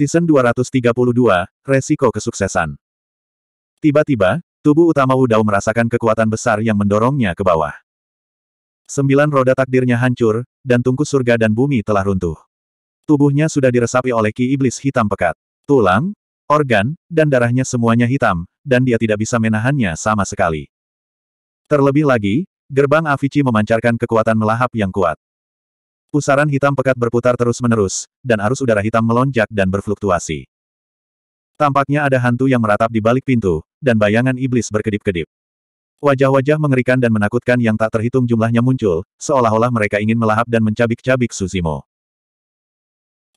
Season 232, Resiko Kesuksesan. Tiba-tiba, tubuh utama Wudao merasakan kekuatan besar yang mendorongnya ke bawah. Sembilan roda takdirnya hancur, dan tungku surga dan bumi telah runtuh. Tubuhnya sudah diresapi oleh ki iblis hitam pekat. Tulang, organ, dan darahnya semuanya hitam, dan dia tidak bisa menahannya sama sekali. Terlebih lagi, gerbang Avici memancarkan kekuatan melahap yang kuat. Pusaran hitam pekat berputar terus-menerus, dan arus udara hitam melonjak dan berfluktuasi. Tampaknya ada hantu yang meratap di balik pintu, dan bayangan iblis berkedip-kedip. Wajah-wajah mengerikan dan menakutkan yang tak terhitung jumlahnya muncul, seolah-olah mereka ingin melahap dan mencabik-cabik Suzimo.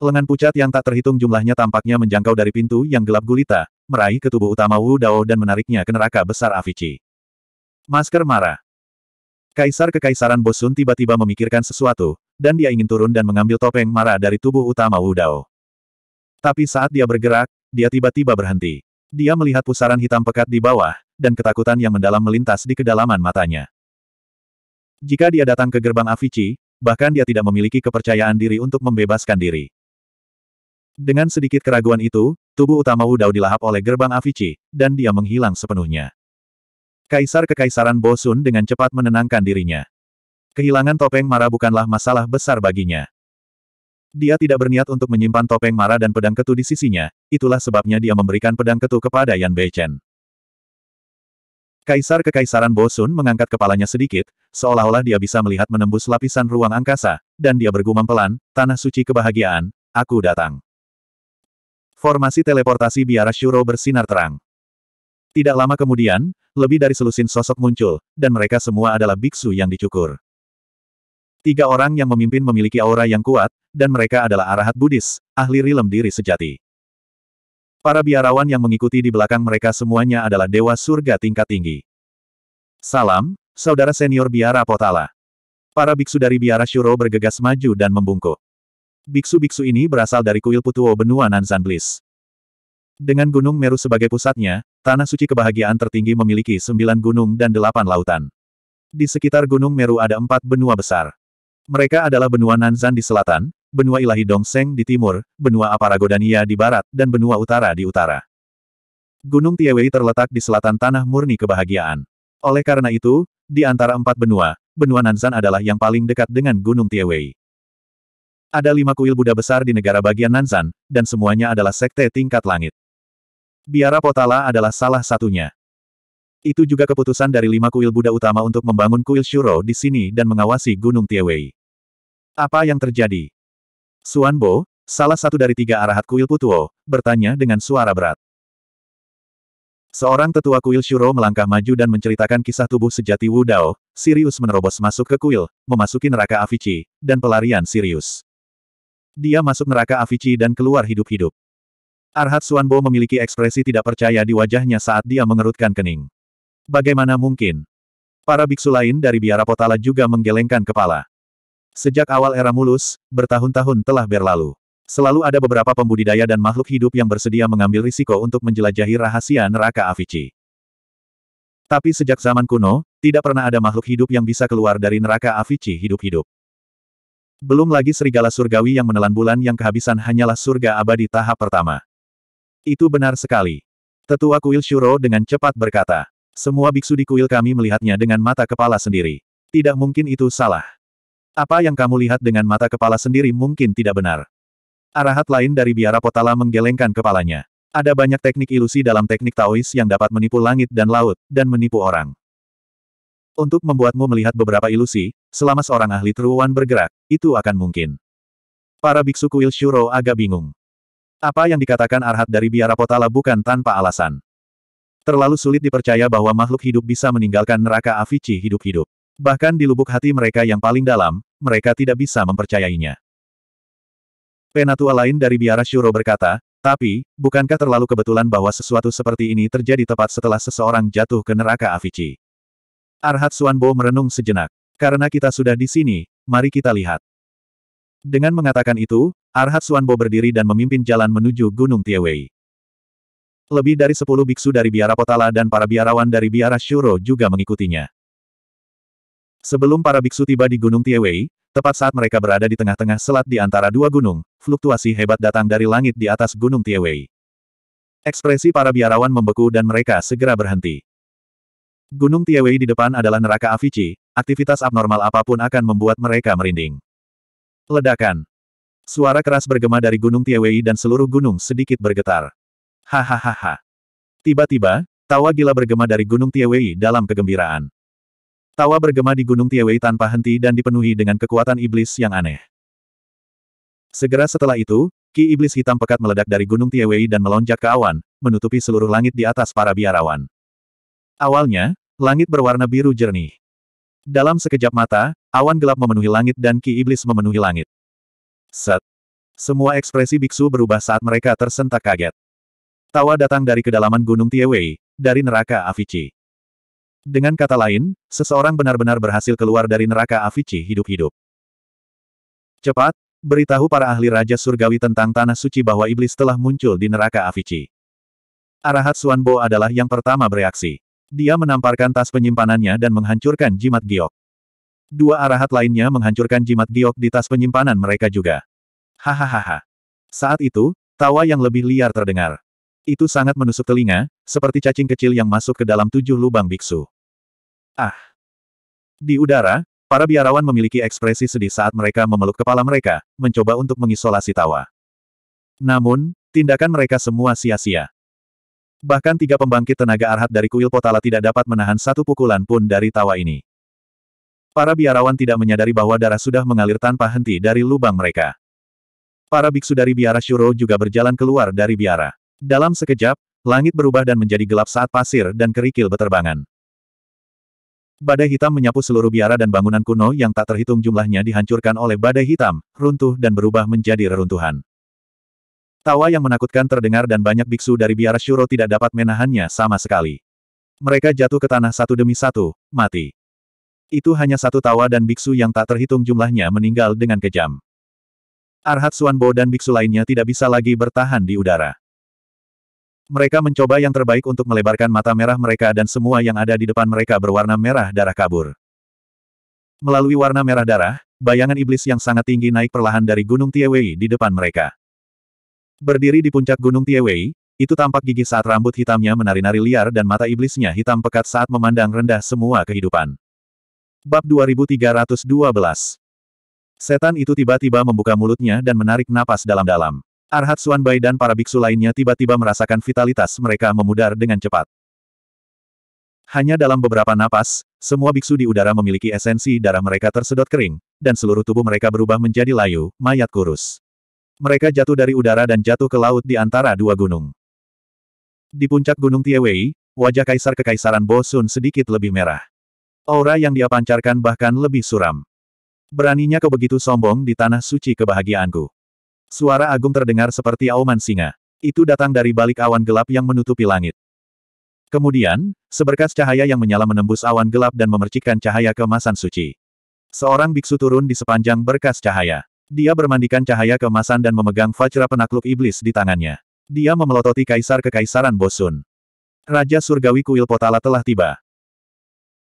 Lengan pucat yang tak terhitung jumlahnya tampaknya menjangkau dari pintu yang gelap gulita, meraih ke tubuh utama Wu Dao dan menariknya ke neraka besar Avici. Masker marah. Kaisar Kekaisaran Bosun tiba-tiba memikirkan sesuatu, dan dia ingin turun dan mengambil topeng marah dari tubuh utama Wu Dao. Tapi saat dia bergerak, dia tiba-tiba berhenti. Dia melihat pusaran hitam pekat di bawah, dan ketakutan yang mendalam melintas di kedalaman matanya. Jika dia datang ke gerbang Avicii, bahkan dia tidak memiliki kepercayaan diri untuk membebaskan diri. Dengan sedikit keraguan itu, tubuh utama Wu Dao dilahap oleh gerbang Avicii, dan dia menghilang sepenuhnya. Kaisar Kekaisaran Bosun dengan cepat menenangkan dirinya. Kehilangan topeng Mara bukanlah masalah besar baginya. Dia tidak berniat untuk menyimpan topeng Mara dan pedang ketu di sisinya, itulah sebabnya dia memberikan pedang ketu kepada Yan Beichen. Kaisar Kekaisaran Bosun mengangkat kepalanya sedikit, seolah-olah dia bisa melihat menembus lapisan ruang angkasa, dan dia bergumam pelan, Tanah Suci Kebahagiaan, aku datang. Formasi teleportasi biara Shuro bersinar terang. Tidak lama kemudian, lebih dari selusin sosok muncul, dan mereka semua adalah biksu yang dicukur. Tiga orang yang memimpin memiliki aura yang kuat, dan mereka adalah arahat Buddhis, ahli rilem diri sejati. Para biarawan yang mengikuti di belakang mereka semuanya adalah dewa surga tingkat tinggi. Salam, saudara senior biara Potala. Para biksu dari biara Shuro bergegas maju dan membungkuk. Biksu-biksu ini berasal dari kuil Putuo benua Nanzan Bliss. Dengan Gunung Meru sebagai pusatnya, Tanah Suci Kebahagiaan tertinggi memiliki sembilan gunung dan delapan lautan. Di sekitar Gunung Meru ada empat benua besar. Mereka adalah benua Nanzan di selatan, benua Ilahi Dongseng di timur, benua Aparagodania di barat, dan benua utara di utara. Gunung Tiewei terletak di selatan tanah murni kebahagiaan. Oleh karena itu, di antara empat benua, benua Nanzan adalah yang paling dekat dengan Gunung Tiewei. Ada lima kuil Buddha besar di negara bagian Nanzan, dan semuanya adalah sekte tingkat langit. Biara Potala adalah salah satunya. Itu juga keputusan dari lima kuil Buddha utama untuk membangun kuil Shuro di sini dan mengawasi Gunung Tiewei. Apa yang terjadi? Suanbo, salah satu dari tiga arahat kuil Putuo, bertanya dengan suara berat. Seorang tetua kuil Shuro melangkah maju dan menceritakan kisah tubuh sejati Wu Dao, Sirius menerobos masuk ke kuil, memasuki neraka Avicii, dan pelarian Sirius. Dia masuk neraka Avicii dan keluar hidup-hidup. Arhat Suanbo memiliki ekspresi tidak percaya di wajahnya saat dia mengerutkan kening. Bagaimana mungkin? Para biksu lain dari biara Potala juga menggelengkan kepala. Sejak awal era mulus, bertahun-tahun telah berlalu. Selalu ada beberapa pembudidaya dan makhluk hidup yang bersedia mengambil risiko untuk menjelajahi rahasia neraka Avici. Tapi sejak zaman kuno, tidak pernah ada makhluk hidup yang bisa keluar dari neraka Avici hidup-hidup. Belum lagi serigala surgawi yang menelan bulan yang kehabisan hanyalah surga abadi tahap pertama. Itu benar sekali. Tetua kuil Shuro dengan cepat berkata. Semua biksu di kuil kami melihatnya dengan mata kepala sendiri. Tidak mungkin itu salah. Apa yang kamu lihat dengan mata kepala sendiri mungkin tidak benar. Arahat lain dari biara Potala menggelengkan kepalanya. Ada banyak teknik ilusi dalam teknik Taois yang dapat menipu langit dan laut, dan menipu orang. Untuk membuatmu melihat beberapa ilusi, selama seorang ahli truwan bergerak, itu akan mungkin. Para biksu kuil Shuro agak bingung. Apa yang dikatakan Arhat dari biara Potala bukan tanpa alasan. Terlalu sulit dipercaya bahwa makhluk hidup bisa meninggalkan neraka Avici hidup-hidup. Bahkan di lubuk hati mereka yang paling dalam, mereka tidak bisa mempercayainya. Penatua lain dari biara Shuro berkata, tapi, bukankah terlalu kebetulan bahwa sesuatu seperti ini terjadi tepat setelah seseorang jatuh ke neraka Avici? Arhat Suanbo merenung sejenak. Karena kita sudah di sini, mari kita lihat. Dengan mengatakan itu, Arhat Suanbo berdiri dan memimpin jalan menuju Gunung Tiewei. Lebih dari sepuluh biksu dari biara Potala dan para biarawan dari biara Shuro juga mengikutinya. Sebelum para biksu tiba di Gunung Tiewei, tepat saat mereka berada di tengah-tengah selat di antara dua gunung, fluktuasi hebat datang dari langit di atas Gunung Tiewei. Ekspresi para biarawan membeku dan mereka segera berhenti. Gunung Tiewei di depan adalah neraka Avici, aktivitas abnormal apapun akan membuat mereka merinding. Ledakan. Suara keras bergema dari Gunung Tiewei dan seluruh gunung sedikit bergetar. Hahaha. Tiba-tiba, tawa gila bergema dari Gunung Tiewei dalam kegembiraan. Tawa bergema di Gunung Tiewei tanpa henti dan dipenuhi dengan kekuatan iblis yang aneh. Segera setelah itu, ki iblis hitam pekat meledak dari Gunung Tiewei dan melonjak ke awan, menutupi seluruh langit di atas para biarawan. Awalnya, langit berwarna biru jernih. Dalam sekejap mata, awan gelap memenuhi langit dan ki iblis memenuhi langit. Set. Semua ekspresi biksu berubah saat mereka tersentak kaget. Tawa datang dari kedalaman Gunung Tiewei, dari neraka Avicii. Dengan kata lain, seseorang benar-benar berhasil keluar dari neraka Avicii hidup-hidup. Cepat, beritahu para ahli Raja Surgawi tentang Tanah Suci bahwa iblis telah muncul di neraka Avicii. Arahat Suanbo adalah yang pertama bereaksi. Dia menamparkan tas penyimpanannya dan menghancurkan jimat giok. Dua arahat lainnya menghancurkan jimat giok di tas penyimpanan mereka juga. Hahaha. Saat itu, tawa yang lebih liar terdengar. Itu sangat menusuk telinga, seperti cacing kecil yang masuk ke dalam tujuh lubang biksu. Ah! Di udara, para biarawan memiliki ekspresi sedih saat mereka memeluk kepala mereka, mencoba untuk mengisolasi tawa. Namun, tindakan mereka semua sia-sia. Bahkan tiga pembangkit tenaga arhat dari kuil Potala tidak dapat menahan satu pukulan pun dari tawa ini. Para biarawan tidak menyadari bahwa darah sudah mengalir tanpa henti dari lubang mereka. Para biksu dari biara Shuro juga berjalan keluar dari biara. Dalam sekejap, langit berubah dan menjadi gelap saat pasir dan kerikil beterbangan. Badai hitam menyapu seluruh biara dan bangunan kuno yang tak terhitung jumlahnya dihancurkan oleh badai hitam, runtuh dan berubah menjadi reruntuhan. Tawa yang menakutkan terdengar dan banyak biksu dari biara Shuro tidak dapat menahannya sama sekali. Mereka jatuh ke tanah satu demi satu, mati. Itu hanya satu tawa dan biksu yang tak terhitung jumlahnya meninggal dengan kejam. Arhat Suanbo dan biksu lainnya tidak bisa lagi bertahan di udara. Mereka mencoba yang terbaik untuk melebarkan mata merah mereka dan semua yang ada di depan mereka berwarna merah darah kabur. Melalui warna merah darah, bayangan iblis yang sangat tinggi naik perlahan dari Gunung Tiewei di depan mereka. Berdiri di puncak Gunung Tiewei, itu tampak gigi saat rambut hitamnya menari-nari liar dan mata iblisnya hitam pekat saat memandang rendah semua kehidupan. Bab 2312 Setan itu tiba-tiba membuka mulutnya dan menarik napas dalam-dalam. Arhat Suanbai dan para biksu lainnya tiba-tiba merasakan vitalitas mereka memudar dengan cepat. Hanya dalam beberapa napas, semua biksu di udara memiliki esensi darah mereka tersedot kering, dan seluruh tubuh mereka berubah menjadi layu, mayat kurus. Mereka jatuh dari udara dan jatuh ke laut di antara dua gunung. Di puncak gunung Tiewei, wajah kaisar kekaisaran Bosun sedikit lebih merah. Aura yang dia pancarkan bahkan lebih suram. Beraninya kau begitu sombong di tanah suci kebahagiaanku. Suara agung terdengar seperti auman singa. Itu datang dari balik awan gelap yang menutupi langit. Kemudian, seberkas cahaya yang menyala menembus awan gelap dan memercikkan cahaya kemasan suci. Seorang biksu turun di sepanjang berkas cahaya. Dia bermandikan cahaya kemasan dan memegang Vajra penakluk iblis di tangannya. Dia memelototi kaisar kekaisaran Bosun. Raja Surgawi Kuil Potala telah tiba.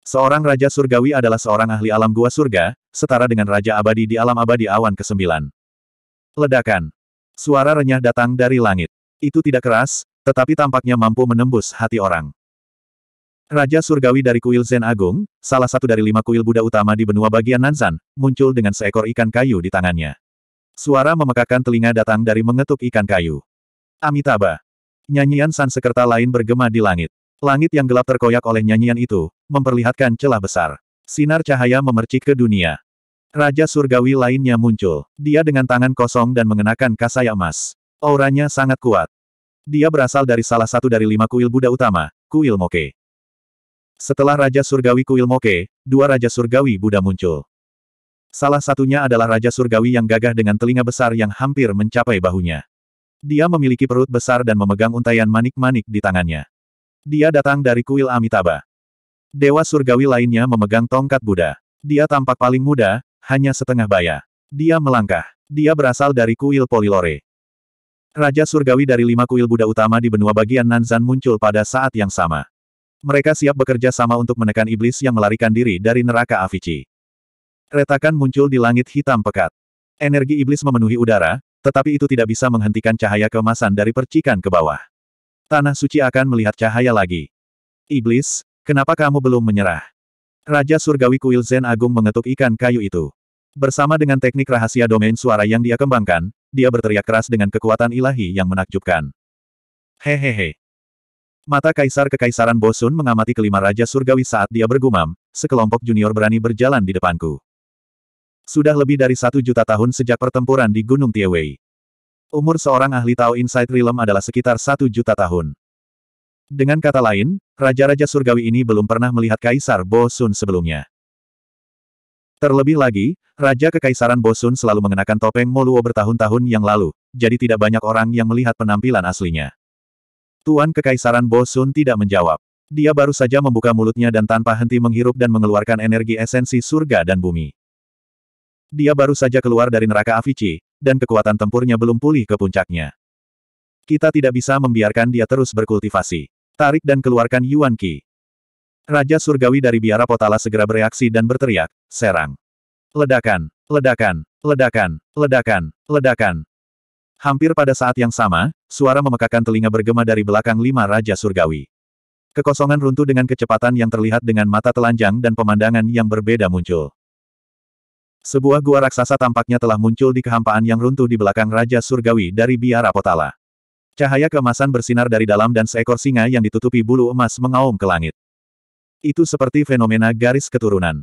Seorang Raja Surgawi adalah seorang ahli alam gua surga, setara dengan Raja Abadi di alam abadi awan ke-9. Ledakan. Suara renyah datang dari langit. Itu tidak keras, tetapi tampaknya mampu menembus hati orang. Raja Surgawi dari kuil Zen Agung, salah satu dari lima kuil Buddha utama di benua bagian Nanzan, muncul dengan seekor ikan kayu di tangannya. Suara memekakan telinga datang dari mengetuk ikan kayu. Amitabha. Nyanyian Sansekerta lain bergema di langit. Langit yang gelap terkoyak oleh nyanyian itu, memperlihatkan celah besar. Sinar cahaya memercik ke dunia. Raja surgawi lainnya muncul. Dia dengan tangan kosong dan mengenakan kasaya emas. Auranya sangat kuat. Dia berasal dari salah satu dari lima kuil Buddha utama, kuil Moke. Setelah Raja Surgawi kuil Moke, dua Raja Surgawi Buddha muncul. Salah satunya adalah Raja Surgawi yang gagah dengan telinga besar yang hampir mencapai bahunya. Dia memiliki perut besar dan memegang untaian manik-manik di tangannya. Dia datang dari kuil Amitabha. Dewa Surgawi lainnya memegang tongkat Buddha. Dia tampak paling muda, hanya setengah baya. Dia melangkah. Dia berasal dari kuil Polilore. Raja Surgawi dari lima kuil Buddha utama di benua bagian Nanzan muncul pada saat yang sama. Mereka siap bekerja sama untuk menekan iblis yang melarikan diri dari neraka Avici. Retakan muncul di langit hitam pekat. Energi iblis memenuhi udara, tetapi itu tidak bisa menghentikan cahaya kemasan dari percikan ke bawah. Tanah suci akan melihat cahaya lagi. Iblis, kenapa kamu belum menyerah? Raja Surgawi Kuil Zen Agung mengetuk ikan kayu itu. Bersama dengan teknik rahasia domain suara yang dia kembangkan, dia berteriak keras dengan kekuatan ilahi yang menakjubkan. Hehehe. Mata kaisar kekaisaran Bosun mengamati kelima raja surgawi saat dia bergumam, sekelompok junior berani berjalan di depanku. Sudah lebih dari satu juta tahun sejak pertempuran di Gunung Tiewei. Umur seorang ahli Tao Inside Realm adalah sekitar satu juta tahun. Dengan kata lain, Raja-raja surgawi ini belum pernah melihat Kaisar Bosun sebelumnya. Terlebih lagi, Raja Kekaisaran Bosun selalu mengenakan topeng Moluo bertahun-tahun yang lalu, jadi tidak banyak orang yang melihat penampilan aslinya. Tuan Kekaisaran Bosun tidak menjawab. Dia baru saja membuka mulutnya dan tanpa henti menghirup dan mengeluarkan energi esensi surga dan bumi. Dia baru saja keluar dari neraka Avici, dan kekuatan tempurnya belum pulih ke puncaknya. Kita tidak bisa membiarkan dia terus berkultivasi. Tarik dan keluarkan Yuan Qi. Raja Surgawi dari biara Potala segera bereaksi dan berteriak, serang. Ledakan, ledakan, ledakan, ledakan, ledakan. Hampir pada saat yang sama, suara memekakan telinga bergema dari belakang lima Raja Surgawi. Kekosongan runtuh dengan kecepatan yang terlihat dengan mata telanjang dan pemandangan yang berbeda muncul. Sebuah gua raksasa tampaknya telah muncul di kehampaan yang runtuh di belakang Raja Surgawi dari Biara Potala. Cahaya keemasan bersinar dari dalam dan seekor singa yang ditutupi bulu emas mengaum ke langit. Itu seperti fenomena garis keturunan.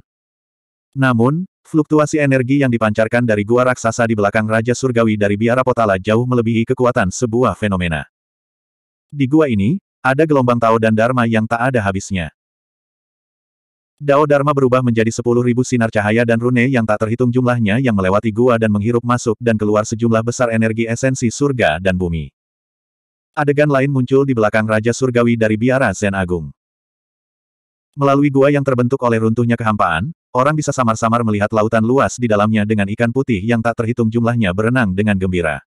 Namun, fluktuasi energi yang dipancarkan dari gua raksasa di belakang Raja Surgawi dari biara Potala jauh melebihi kekuatan sebuah fenomena. Di gua ini, ada gelombang Tao dan Dharma yang tak ada habisnya. Dao Dharma berubah menjadi sepuluh ribu sinar cahaya dan rune yang tak terhitung jumlahnya yang melewati gua dan menghirup masuk dan keluar sejumlah besar energi esensi surga dan bumi. Adegan lain muncul di belakang Raja Surgawi dari biara Zen Agung. Melalui gua yang terbentuk oleh runtuhnya kehampaan, orang bisa samar-samar melihat lautan luas di dalamnya dengan ikan putih yang tak terhitung jumlahnya berenang dengan gembira.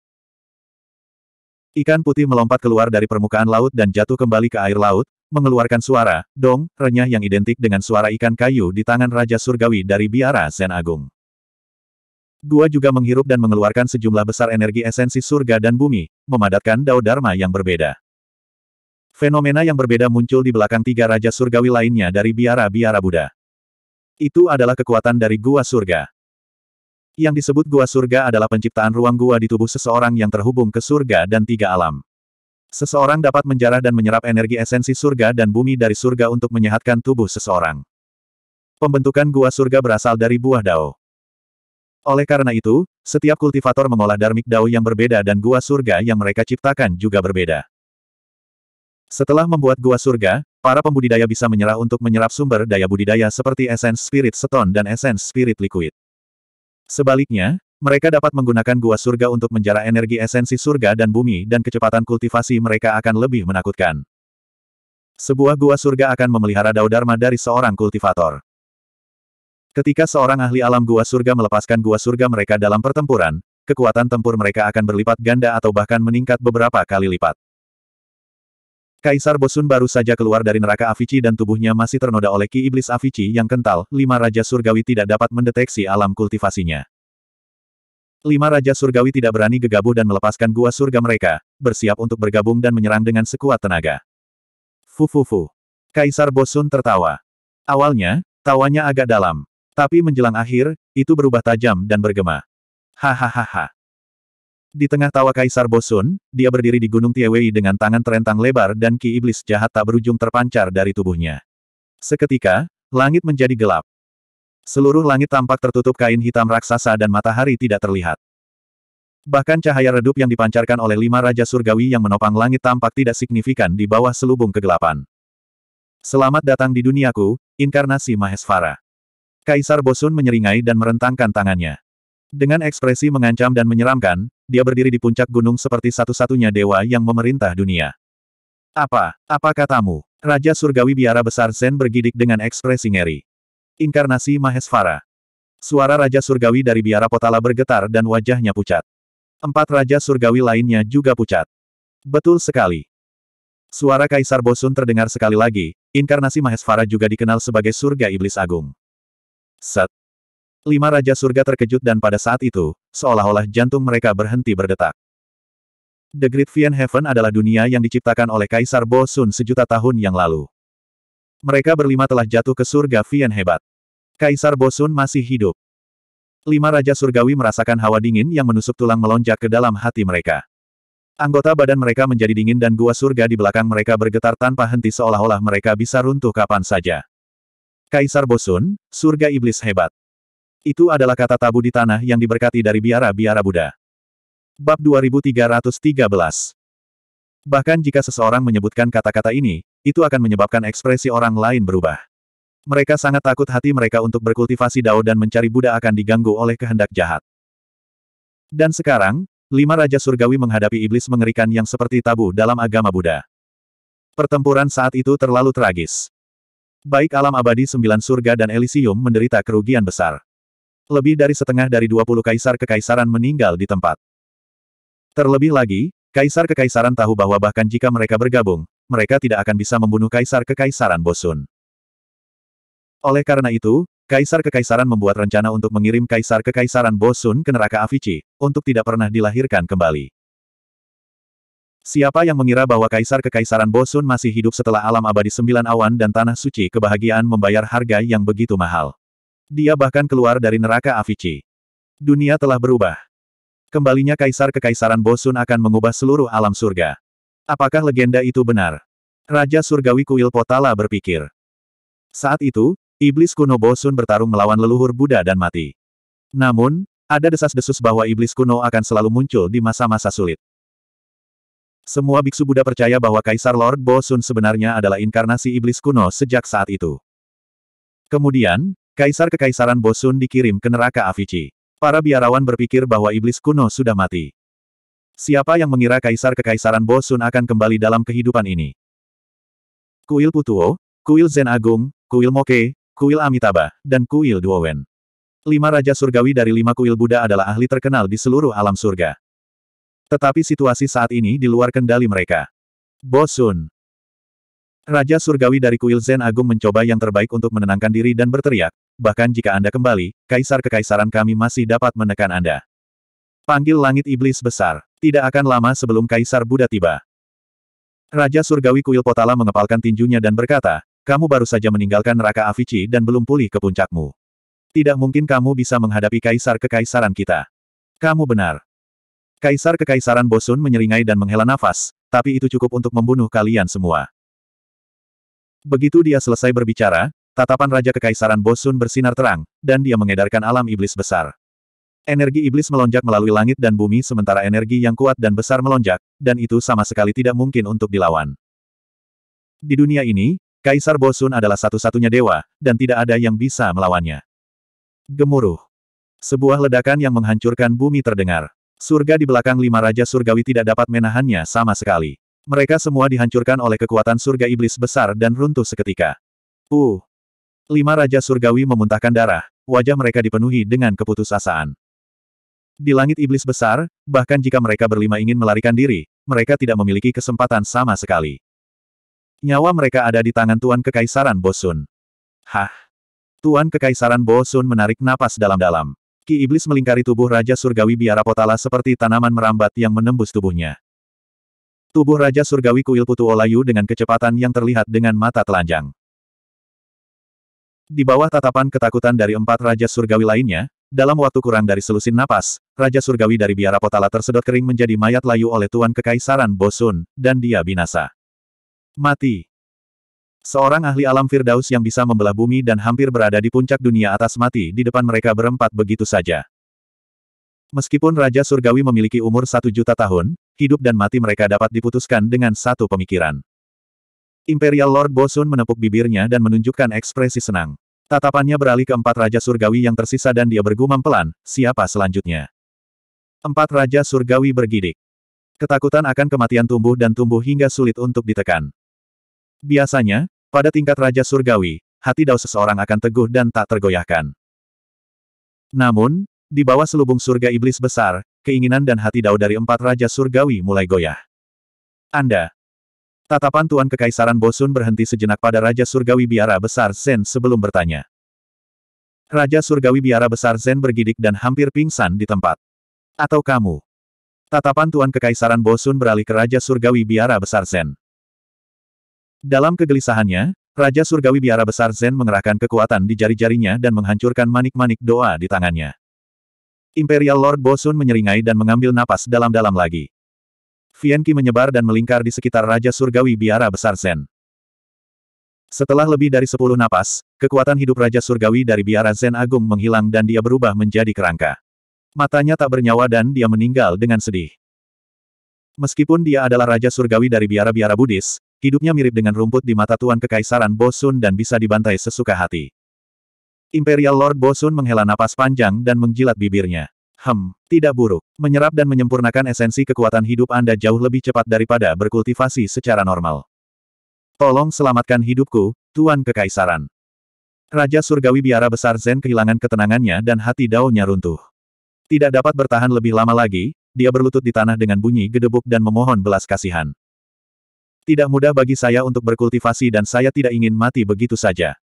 Ikan putih melompat keluar dari permukaan laut dan jatuh kembali ke air laut, mengeluarkan suara, dong, renyah yang identik dengan suara ikan kayu di tangan Raja Surgawi dari biara Zen Agung. Dua juga menghirup dan mengeluarkan sejumlah besar energi esensi surga dan bumi, memadatkan dao dharma yang berbeda. Fenomena yang berbeda muncul di belakang tiga raja surgawi lainnya dari biara-biara Buddha. Itu adalah kekuatan dari gua surga. Yang disebut gua surga adalah penciptaan ruang gua di tubuh seseorang yang terhubung ke surga dan tiga alam. Seseorang dapat menjarah dan menyerap energi esensi surga dan bumi dari surga untuk menyehatkan tubuh seseorang. Pembentukan gua surga berasal dari buah dao. Oleh karena itu, setiap kultivator mengolah Darmik Dao yang berbeda dan gua surga yang mereka ciptakan juga berbeda. Setelah membuat gua surga, para pembudidaya bisa menyerah untuk menyerap sumber daya budidaya seperti esens spirit stone dan esens spirit liquid. Sebaliknya, mereka dapat menggunakan gua surga untuk menjarah energi esensi surga dan bumi dan kecepatan kultivasi mereka akan lebih menakutkan. Sebuah gua surga akan memelihara Dao Dharma dari seorang kultivator. Ketika seorang ahli alam gua surga melepaskan gua surga mereka dalam pertempuran, kekuatan tempur mereka akan berlipat ganda atau bahkan meningkat beberapa kali lipat. Kaisar Bosun baru saja keluar dari neraka Avici dan tubuhnya masih ternoda oleh ki iblis Avici yang kental, lima Raja Surgawi tidak dapat mendeteksi alam kultivasinya. Lima Raja Surgawi tidak berani gegabah dan melepaskan gua surga mereka, bersiap untuk bergabung dan menyerang dengan sekuat tenaga. Fufufu. Kaisar Bosun tertawa. Awalnya, tawanya agak dalam. Tapi menjelang akhir, itu berubah tajam dan bergema. Hahaha. Di tengah tawa Kaisar Bosun, dia berdiri di Gunung Tiewei dengan tangan terentang lebar dan ki iblis jahat tak berujung terpancar dari tubuhnya. Seketika, langit menjadi gelap. Seluruh langit tampak tertutup kain hitam raksasa dan matahari tidak terlihat. Bahkan cahaya redup yang dipancarkan oleh lima Raja Surgawi yang menopang langit tampak tidak signifikan di bawah selubung kegelapan. Selamat datang di duniaku, Inkarnasi Mahesvara. Kaisar Bosun menyeringai dan merentangkan tangannya. Dengan ekspresi mengancam dan menyeramkan, dia berdiri di puncak gunung seperti satu-satunya dewa yang memerintah dunia. Apa, apa katamu? Raja Surgawi Biara Besar Zen bergidik dengan ekspresi ngeri. Inkarnasi Mahesvara. Suara Raja Surgawi dari Biara Potala bergetar dan wajahnya pucat. Empat Raja Surgawi lainnya juga pucat. Betul sekali. Suara Kaisar Bosun terdengar sekali lagi, inkarnasi Mahesvara juga dikenal sebagai surga iblis agung. Sat. Lima Raja Surga terkejut dan pada saat itu, seolah-olah jantung mereka berhenti berdetak. The Great Vian Heaven adalah dunia yang diciptakan oleh Kaisar Bo Sun sejuta tahun yang lalu. Mereka berlima telah jatuh ke surga Vian hebat. Kaisar Bo Sun masih hidup. Lima Raja Surgawi merasakan hawa dingin yang menusuk tulang melonjak ke dalam hati mereka. Anggota badan mereka menjadi dingin dan gua surga di belakang mereka bergetar tanpa henti seolah-olah mereka bisa runtuh kapan saja. Kaisar Bosun, surga iblis hebat. Itu adalah kata tabu di tanah yang diberkati dari biara-biara Buddha. Bab 2313 Bahkan jika seseorang menyebutkan kata-kata ini, itu akan menyebabkan ekspresi orang lain berubah. Mereka sangat takut hati mereka untuk berkultivasi dao dan mencari Buddha akan diganggu oleh kehendak jahat. Dan sekarang, lima Raja Surgawi menghadapi iblis mengerikan yang seperti tabu dalam agama Buddha. Pertempuran saat itu terlalu tragis. Baik alam abadi sembilan surga dan Elysium menderita kerugian besar. Lebih dari setengah dari 20 kaisar kekaisaran meninggal di tempat. Terlebih lagi, kaisar kekaisaran tahu bahwa bahkan jika mereka bergabung, mereka tidak akan bisa membunuh kaisar kekaisaran Bosun. Oleh karena itu, kaisar kekaisaran membuat rencana untuk mengirim kaisar kekaisaran Bosun ke neraka Avici, untuk tidak pernah dilahirkan kembali. Siapa yang mengira bahwa kaisar kekaisaran Bosun masih hidup setelah alam abadi sembilan awan dan tanah suci kebahagiaan membayar harga yang begitu mahal. Dia bahkan keluar dari neraka Avici. Dunia telah berubah. Kembalinya kaisar kekaisaran Bosun akan mengubah seluruh alam surga. Apakah legenda itu benar? Raja Surgawi Kuil Potala berpikir. Saat itu, iblis kuno Bosun bertarung melawan leluhur Buddha dan mati. Namun, ada desas-desus bahwa iblis kuno akan selalu muncul di masa-masa sulit. Semua biksu Buddha percaya bahwa Kaisar Lord Bosun sebenarnya adalah inkarnasi iblis kuno sejak saat itu. Kemudian, Kaisar Kekaisaran Bosun dikirim ke neraka Avici. Para biarawan berpikir bahwa iblis kuno sudah mati. Siapa yang mengira Kaisar Kekaisaran Bosun akan kembali dalam kehidupan ini? Kuil Putuo, Kuil Zen Agung, Kuil Moke, Kuil Amitabha, dan Kuil Duowen. Lima Raja Surgawi dari lima kuil Buddha adalah ahli terkenal di seluruh alam surga. Tetapi situasi saat ini di luar kendali mereka. Bosun. Raja Surgawi dari kuil Zen Agung mencoba yang terbaik untuk menenangkan diri dan berteriak, bahkan jika Anda kembali, kaisar kekaisaran kami masih dapat menekan Anda. Panggil langit iblis besar. Tidak akan lama sebelum kaisar Buddha tiba. Raja Surgawi Kuil Potala mengepalkan tinjunya dan berkata, kamu baru saja meninggalkan neraka Avici dan belum pulih ke puncakmu. Tidak mungkin kamu bisa menghadapi kaisar kekaisaran kita. Kamu benar. Kaisar Kekaisaran Bosun menyeringai dan menghela nafas, tapi itu cukup untuk membunuh kalian semua. Begitu dia selesai berbicara, tatapan Raja Kekaisaran Bosun bersinar terang, dan dia mengedarkan alam iblis besar. Energi iblis melonjak melalui langit dan bumi sementara energi yang kuat dan besar melonjak, dan itu sama sekali tidak mungkin untuk dilawan. Di dunia ini, Kaisar Bosun adalah satu-satunya dewa, dan tidak ada yang bisa melawannya. Gemuruh. Sebuah ledakan yang menghancurkan bumi terdengar. Surga di belakang lima raja surgawi tidak dapat menahannya sama sekali. Mereka semua dihancurkan oleh kekuatan surga iblis besar dan runtuh seketika. Uh! Lima raja surgawi memuntahkan darah, wajah mereka dipenuhi dengan keputusasaan. Di langit iblis besar, bahkan jika mereka berlima ingin melarikan diri, mereka tidak memiliki kesempatan sama sekali. Nyawa mereka ada di tangan Tuan Kekaisaran Bosun. Hah! Tuan Kekaisaran Bosun menarik napas dalam-dalam. Ki Iblis melingkari tubuh Raja Surgawi Biara Potala seperti tanaman merambat yang menembus tubuhnya. Tubuh Raja Surgawi Kuil Putu Olayu dengan kecepatan yang terlihat dengan mata telanjang. Di bawah tatapan ketakutan dari empat Raja Surgawi lainnya, dalam waktu kurang dari selusin napas, Raja Surgawi dari Biara Potala tersedot kering menjadi mayat layu oleh Tuan Kekaisaran Bosun, dan dia binasa. Mati. Seorang ahli alam Firdaus yang bisa membelah bumi dan hampir berada di puncak dunia atas mati di depan mereka berempat begitu saja. Meskipun Raja Surgawi memiliki umur satu juta tahun, hidup dan mati mereka dapat diputuskan dengan satu pemikiran. Imperial Lord Bosun menepuk bibirnya dan menunjukkan ekspresi senang. Tatapannya beralih ke empat Raja Surgawi yang tersisa dan dia bergumam pelan, siapa selanjutnya? Empat Raja Surgawi bergidik. Ketakutan akan kematian tumbuh dan tumbuh hingga sulit untuk ditekan. Biasanya, pada tingkat Raja Surgawi, hati Dao seseorang akan teguh dan tak tergoyahkan. Namun, di bawah selubung surga iblis besar, keinginan dan hati Dao dari empat Raja Surgawi mulai goyah. Anda. Tatapan Tuan Kekaisaran Bosun berhenti sejenak pada Raja Surgawi Biara Besar Zen sebelum bertanya. Raja Surgawi Biara Besar Zen bergidik dan hampir pingsan di tempat. Atau kamu? Tatapan Tuan Kekaisaran Bosun beralih ke Raja Surgawi Biara Besar Zen. Dalam kegelisahannya, Raja Surgawi Biara Besar Zen mengerahkan kekuatan di jari-jarinya dan menghancurkan manik-manik doa di tangannya. Imperial Lord Bosun menyeringai dan mengambil napas dalam-dalam lagi. Fienki menyebar dan melingkar di sekitar Raja Surgawi Biara Besar Zen. Setelah lebih dari sepuluh napas, kekuatan hidup Raja Surgawi dari Biara Zen Agung menghilang dan dia berubah menjadi kerangka. Matanya tak bernyawa dan dia meninggal dengan sedih. Meskipun dia adalah raja surgawi dari biara-biara Buddhis, hidupnya mirip dengan rumput di mata Tuan Kekaisaran Bosun dan bisa dibantai sesuka hati. Imperial Lord Bosun menghela napas panjang dan menjilat bibirnya. Hem, tidak buruk. Menyerap dan menyempurnakan esensi kekuatan hidup Anda jauh lebih cepat daripada berkultivasi secara normal. Tolong selamatkan hidupku, Tuan Kekaisaran. Raja Surgawi Biara Besar Zen kehilangan ketenangannya dan hati daunnya runtuh. Tidak dapat bertahan lebih lama lagi, dia berlutut di tanah dengan bunyi gedebuk dan memohon belas kasihan. Tidak mudah bagi saya untuk berkultivasi dan saya tidak ingin mati begitu saja.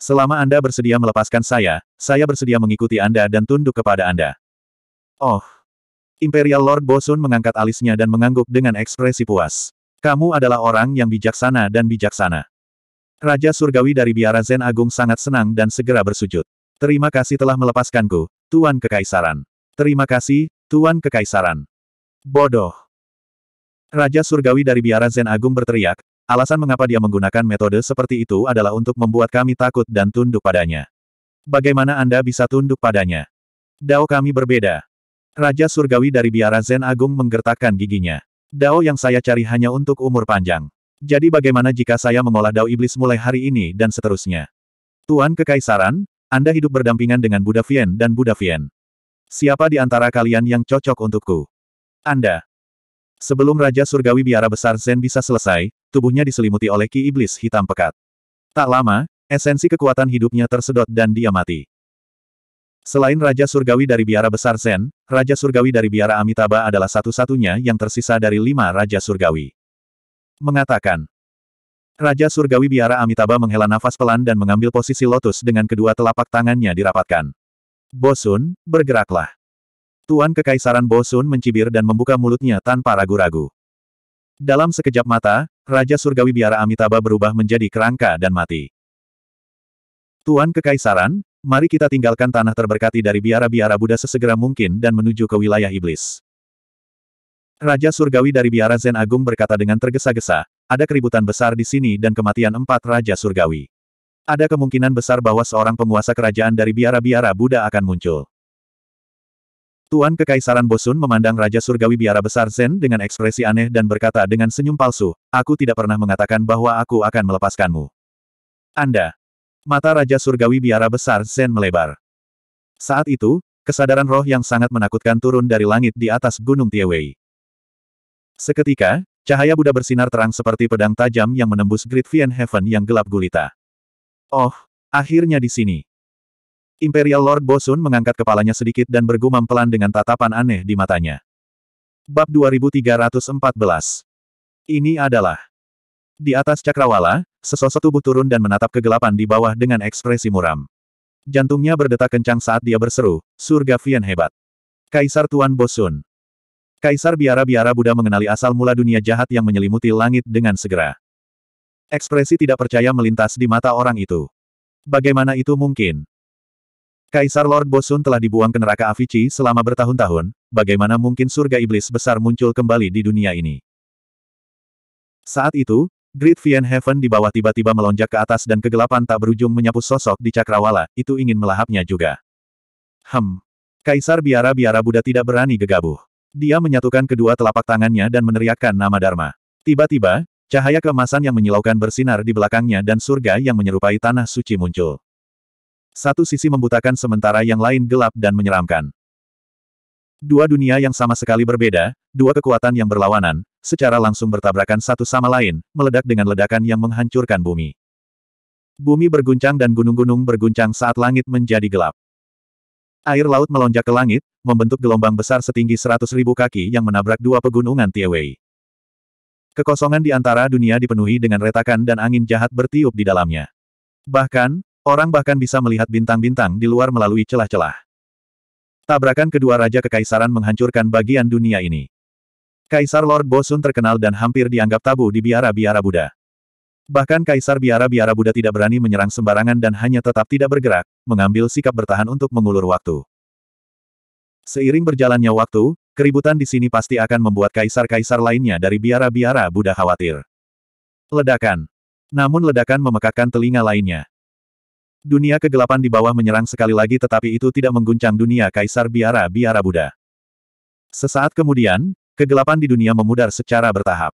Selama Anda bersedia melepaskan saya, saya bersedia mengikuti Anda dan tunduk kepada Anda. Oh. Imperial Lord Bosun mengangkat alisnya dan mengangguk dengan ekspresi puas. Kamu adalah orang yang bijaksana dan bijaksana. Raja Surgawi dari Biara Zen Agung sangat senang dan segera bersujud. Terima kasih telah melepaskanku, Tuan Kekaisaran. Terima kasih, Tuan Kekaisaran. Bodoh. Raja Surgawi dari biara Zen Agung berteriak, alasan mengapa dia menggunakan metode seperti itu adalah untuk membuat kami takut dan tunduk padanya. Bagaimana Anda bisa tunduk padanya? Dao kami berbeda. Raja Surgawi dari biara Zen Agung menggertakkan giginya. Dao yang saya cari hanya untuk umur panjang. Jadi bagaimana jika saya mengolah Dao Iblis mulai hari ini dan seterusnya? Tuan Kekaisaran, Anda hidup berdampingan dengan Buddha Vien dan Buddha Vien. Siapa di antara kalian yang cocok untukku? Anda. Sebelum Raja Surgawi Biara Besar Zen bisa selesai, tubuhnya diselimuti oleh ki iblis hitam pekat. Tak lama, esensi kekuatan hidupnya tersedot dan dia mati. Selain Raja Surgawi dari Biara Besar Zen, Raja Surgawi dari Biara Amitaba adalah satu-satunya yang tersisa dari lima Raja Surgawi. Mengatakan, Raja Surgawi Biara Amitaba menghela nafas pelan dan mengambil posisi lotus dengan kedua telapak tangannya dirapatkan. Bosun, bergeraklah. Tuan Kekaisaran Bosun mencibir dan membuka mulutnya tanpa ragu-ragu. Dalam sekejap mata, Raja Surgawi Biara Amitabha berubah menjadi kerangka dan mati. Tuan Kekaisaran, mari kita tinggalkan tanah terberkati dari biara-biara Buddha sesegera mungkin dan menuju ke wilayah iblis. Raja Surgawi dari Biara Zen Agung berkata dengan tergesa-gesa, ada keributan besar di sini dan kematian empat Raja Surgawi. Ada kemungkinan besar bahwa seorang penguasa kerajaan dari biara-biara Buddha akan muncul. Tuan Kekaisaran Bosun memandang Raja Surgawi Biara Besar Zen dengan ekspresi aneh dan berkata dengan senyum palsu, Aku tidak pernah mengatakan bahwa aku akan melepaskanmu. Anda. Mata Raja Surgawi Biara Besar Zen melebar. Saat itu, kesadaran roh yang sangat menakutkan turun dari langit di atas Gunung Tiewei. Seketika, cahaya Buddha bersinar terang seperti pedang tajam yang menembus Great Fiend Heaven yang gelap gulita. Oh, akhirnya di sini. Imperial Lord Bosun mengangkat kepalanya sedikit dan bergumam pelan dengan tatapan aneh di matanya. Bab 2314 Ini adalah Di atas cakrawala, sesosok tubuh turun dan menatap kegelapan di bawah dengan ekspresi muram. Jantungnya berdetak kencang saat dia berseru, surga Vian hebat. Kaisar Tuan Bosun. Kaisar biara-biara Buddha mengenali asal mula dunia jahat yang menyelimuti langit dengan segera. Ekspresi tidak percaya melintas di mata orang itu. Bagaimana itu mungkin? Kaisar Lord Bosun telah dibuang ke neraka Avicii selama bertahun-tahun, bagaimana mungkin surga iblis besar muncul kembali di dunia ini? Saat itu, Great Vian Heaven di bawah tiba-tiba melonjak ke atas dan kegelapan tak berujung menyapu sosok di cakrawala, itu ingin melahapnya juga. Hem. Kaisar biara-biara Buddha tidak berani gegabah. Dia menyatukan kedua telapak tangannya dan meneriakkan nama Dharma. Tiba-tiba, Cahaya keemasan yang menyilaukan bersinar di belakangnya dan surga yang menyerupai tanah suci muncul. Satu sisi membutakan sementara yang lain gelap dan menyeramkan. Dua dunia yang sama sekali berbeda, dua kekuatan yang berlawanan, secara langsung bertabrakan satu sama lain, meledak dengan ledakan yang menghancurkan bumi. Bumi berguncang dan gunung-gunung berguncang saat langit menjadi gelap. Air laut melonjak ke langit, membentuk gelombang besar setinggi 100.000 kaki yang menabrak dua pegunungan Tiewei. Kekosongan di antara dunia dipenuhi dengan retakan dan angin jahat bertiup di dalamnya. Bahkan, orang bahkan bisa melihat bintang-bintang di luar melalui celah-celah. Tabrakan kedua raja kekaisaran menghancurkan bagian dunia ini. Kaisar Lord Bosun terkenal dan hampir dianggap tabu di biara-biara Buddha. Bahkan kaisar biara-biara Buddha tidak berani menyerang sembarangan dan hanya tetap tidak bergerak, mengambil sikap bertahan untuk mengulur waktu. Seiring berjalannya waktu, Keributan di sini pasti akan membuat kaisar-kaisar lainnya dari biara-biara Buddha khawatir. Ledakan. Namun ledakan memekakkan telinga lainnya. Dunia kegelapan di bawah menyerang sekali lagi tetapi itu tidak mengguncang dunia kaisar biara-biara Buddha. Sesaat kemudian, kegelapan di dunia memudar secara bertahap.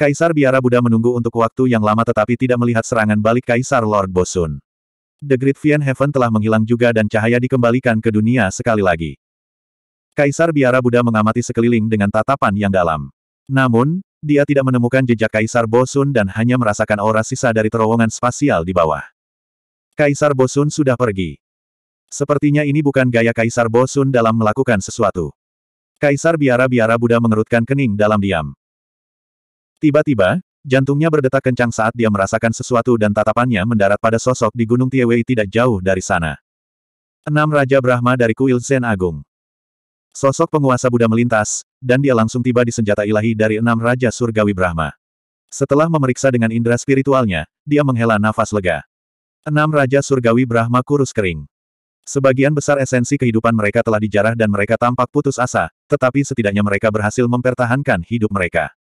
Kaisar Biara Buddha menunggu untuk waktu yang lama tetapi tidak melihat serangan balik Kaisar Lord Bosun. The Great Fian Heaven telah menghilang juga dan cahaya dikembalikan ke dunia sekali lagi. Kaisar Biara Buddha mengamati sekeliling dengan tatapan yang dalam. Namun, dia tidak menemukan jejak Kaisar Bosun dan hanya merasakan aura sisa dari terowongan spasial di bawah. Kaisar Bosun sudah pergi. Sepertinya ini bukan gaya Kaisar Bosun dalam melakukan sesuatu. Kaisar Biara-Biara Buddha mengerutkan kening dalam diam. Tiba-tiba, jantungnya berdetak kencang saat dia merasakan sesuatu dan tatapannya mendarat pada sosok di Gunung Tiewei tidak jauh dari sana. Enam Raja Brahma dari Kuil Zen Agung Sosok penguasa Buddha melintas, dan dia langsung tiba di senjata ilahi dari enam Raja Surgawi Brahma. Setelah memeriksa dengan indera spiritualnya, dia menghela nafas lega. Enam Raja Surgawi Brahma kurus kering. Sebagian besar esensi kehidupan mereka telah dijarah dan mereka tampak putus asa, tetapi setidaknya mereka berhasil mempertahankan hidup mereka.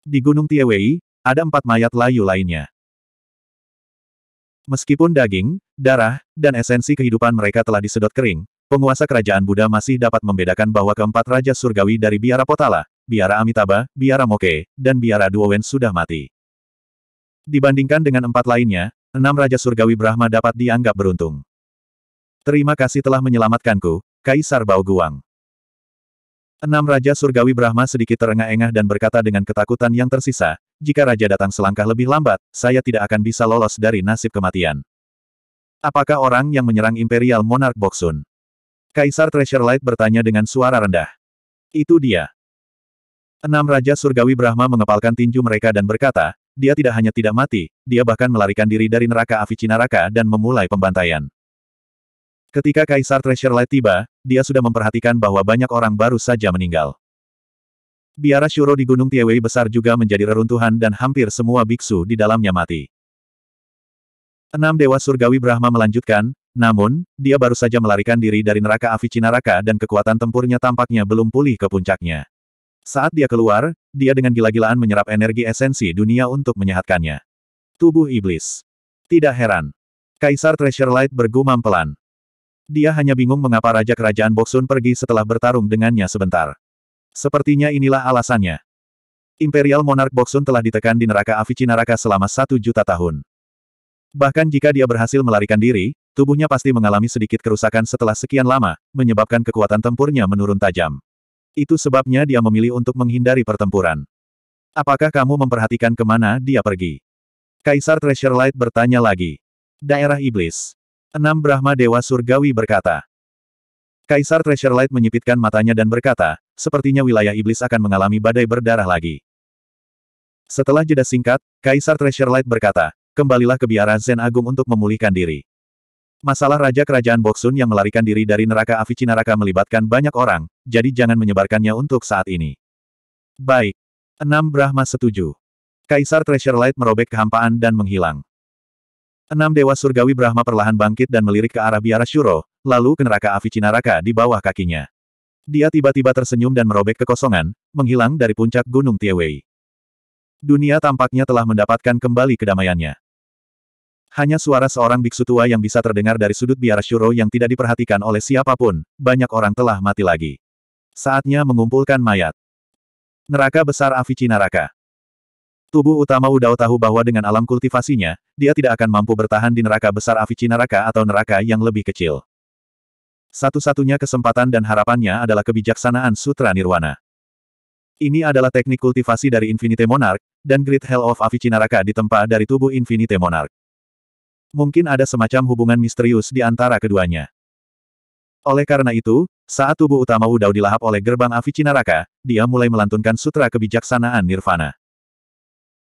Di Gunung Tiewei, ada empat mayat layu lainnya. Meskipun daging, darah, dan esensi kehidupan mereka telah disedot kering, penguasa kerajaan Buddha masih dapat membedakan bahwa keempat raja surgawi dari biara Potala, biara Amitabha, biara Moke, dan biara Duowen sudah mati. Dibandingkan dengan empat lainnya, enam raja surgawi Brahma dapat dianggap beruntung. Terima kasih telah menyelamatkanku, Kaisar Baoguang. Enam Raja Surgawi Brahma sedikit terengah-engah dan berkata dengan ketakutan yang tersisa, jika Raja datang selangkah lebih lambat, saya tidak akan bisa lolos dari nasib kematian. Apakah orang yang menyerang Imperial Monarch Boksun? Kaisar Treasure Light bertanya dengan suara rendah. Itu dia. Enam Raja Surgawi Brahma mengepalkan tinju mereka dan berkata, dia tidak hanya tidak mati, dia bahkan melarikan diri dari neraka Avicinaraka Cinaraka dan memulai pembantaian. Ketika Kaisar Treasure Light tiba, dia sudah memperhatikan bahwa banyak orang baru saja meninggal. Biara Shuro di Gunung Tiewei besar juga menjadi reruntuhan dan hampir semua biksu di dalamnya mati. Enam Dewa Surgawi Brahma melanjutkan, namun, dia baru saja melarikan diri dari neraka Avicii Naraka dan kekuatan tempurnya tampaknya belum pulih ke puncaknya. Saat dia keluar, dia dengan gila-gilaan menyerap energi esensi dunia untuk menyehatkannya. Tubuh iblis. Tidak heran. Kaisar Treasure Light bergumam pelan. Dia hanya bingung mengapa Raja Kerajaan Boksun pergi setelah bertarung dengannya sebentar. Sepertinya inilah alasannya. Imperial Monarch Boksun telah ditekan di neraka Avicii Naraka selama satu juta tahun. Bahkan jika dia berhasil melarikan diri, tubuhnya pasti mengalami sedikit kerusakan setelah sekian lama, menyebabkan kekuatan tempurnya menurun tajam. Itu sebabnya dia memilih untuk menghindari pertempuran. Apakah kamu memperhatikan kemana dia pergi? Kaisar Treasure Light bertanya lagi. Daerah Iblis. Enam Brahma Dewa Surgawi berkata. Kaisar Treasure Light menyipitkan matanya dan berkata, sepertinya wilayah Iblis akan mengalami badai berdarah lagi. Setelah jeda singkat, Kaisar Treasure Light berkata, kembalilah ke biara Zen Agung untuk memulihkan diri. Masalah Raja Kerajaan Boksun yang melarikan diri dari neraka Avici Naraka melibatkan banyak orang, jadi jangan menyebarkannya untuk saat ini. Baik. Enam Brahma setuju. Kaisar Treasure Light merobek kehampaan dan menghilang. Enam Dewa Surgawi Brahma perlahan bangkit dan melirik ke arah biara Shuro, lalu ke neraka Avici Naraka di bawah kakinya. Dia tiba-tiba tersenyum dan merobek kekosongan, menghilang dari puncak Gunung Tiewei. Dunia tampaknya telah mendapatkan kembali kedamaiannya. Hanya suara seorang biksu tua yang bisa terdengar dari sudut biara Shuro yang tidak diperhatikan oleh siapapun, banyak orang telah mati lagi. Saatnya mengumpulkan mayat. Neraka Besar Avici Naraka. Tubuh utama Udao tahu bahwa dengan alam kultivasinya, dia tidak akan mampu bertahan di neraka besar Avici Naraka atau neraka yang lebih kecil. Satu-satunya kesempatan dan harapannya adalah kebijaksanaan Sutra Nirwana. Ini adalah teknik kultivasi dari Infinite Monarch, dan Great Hell of Avici ditempa dari tubuh Infinite Monarch. Mungkin ada semacam hubungan misterius di antara keduanya. Oleh karena itu, saat tubuh utama Wudao dilahap oleh gerbang Avicinaraka, dia mulai melantunkan sutra kebijaksanaan Nirvana.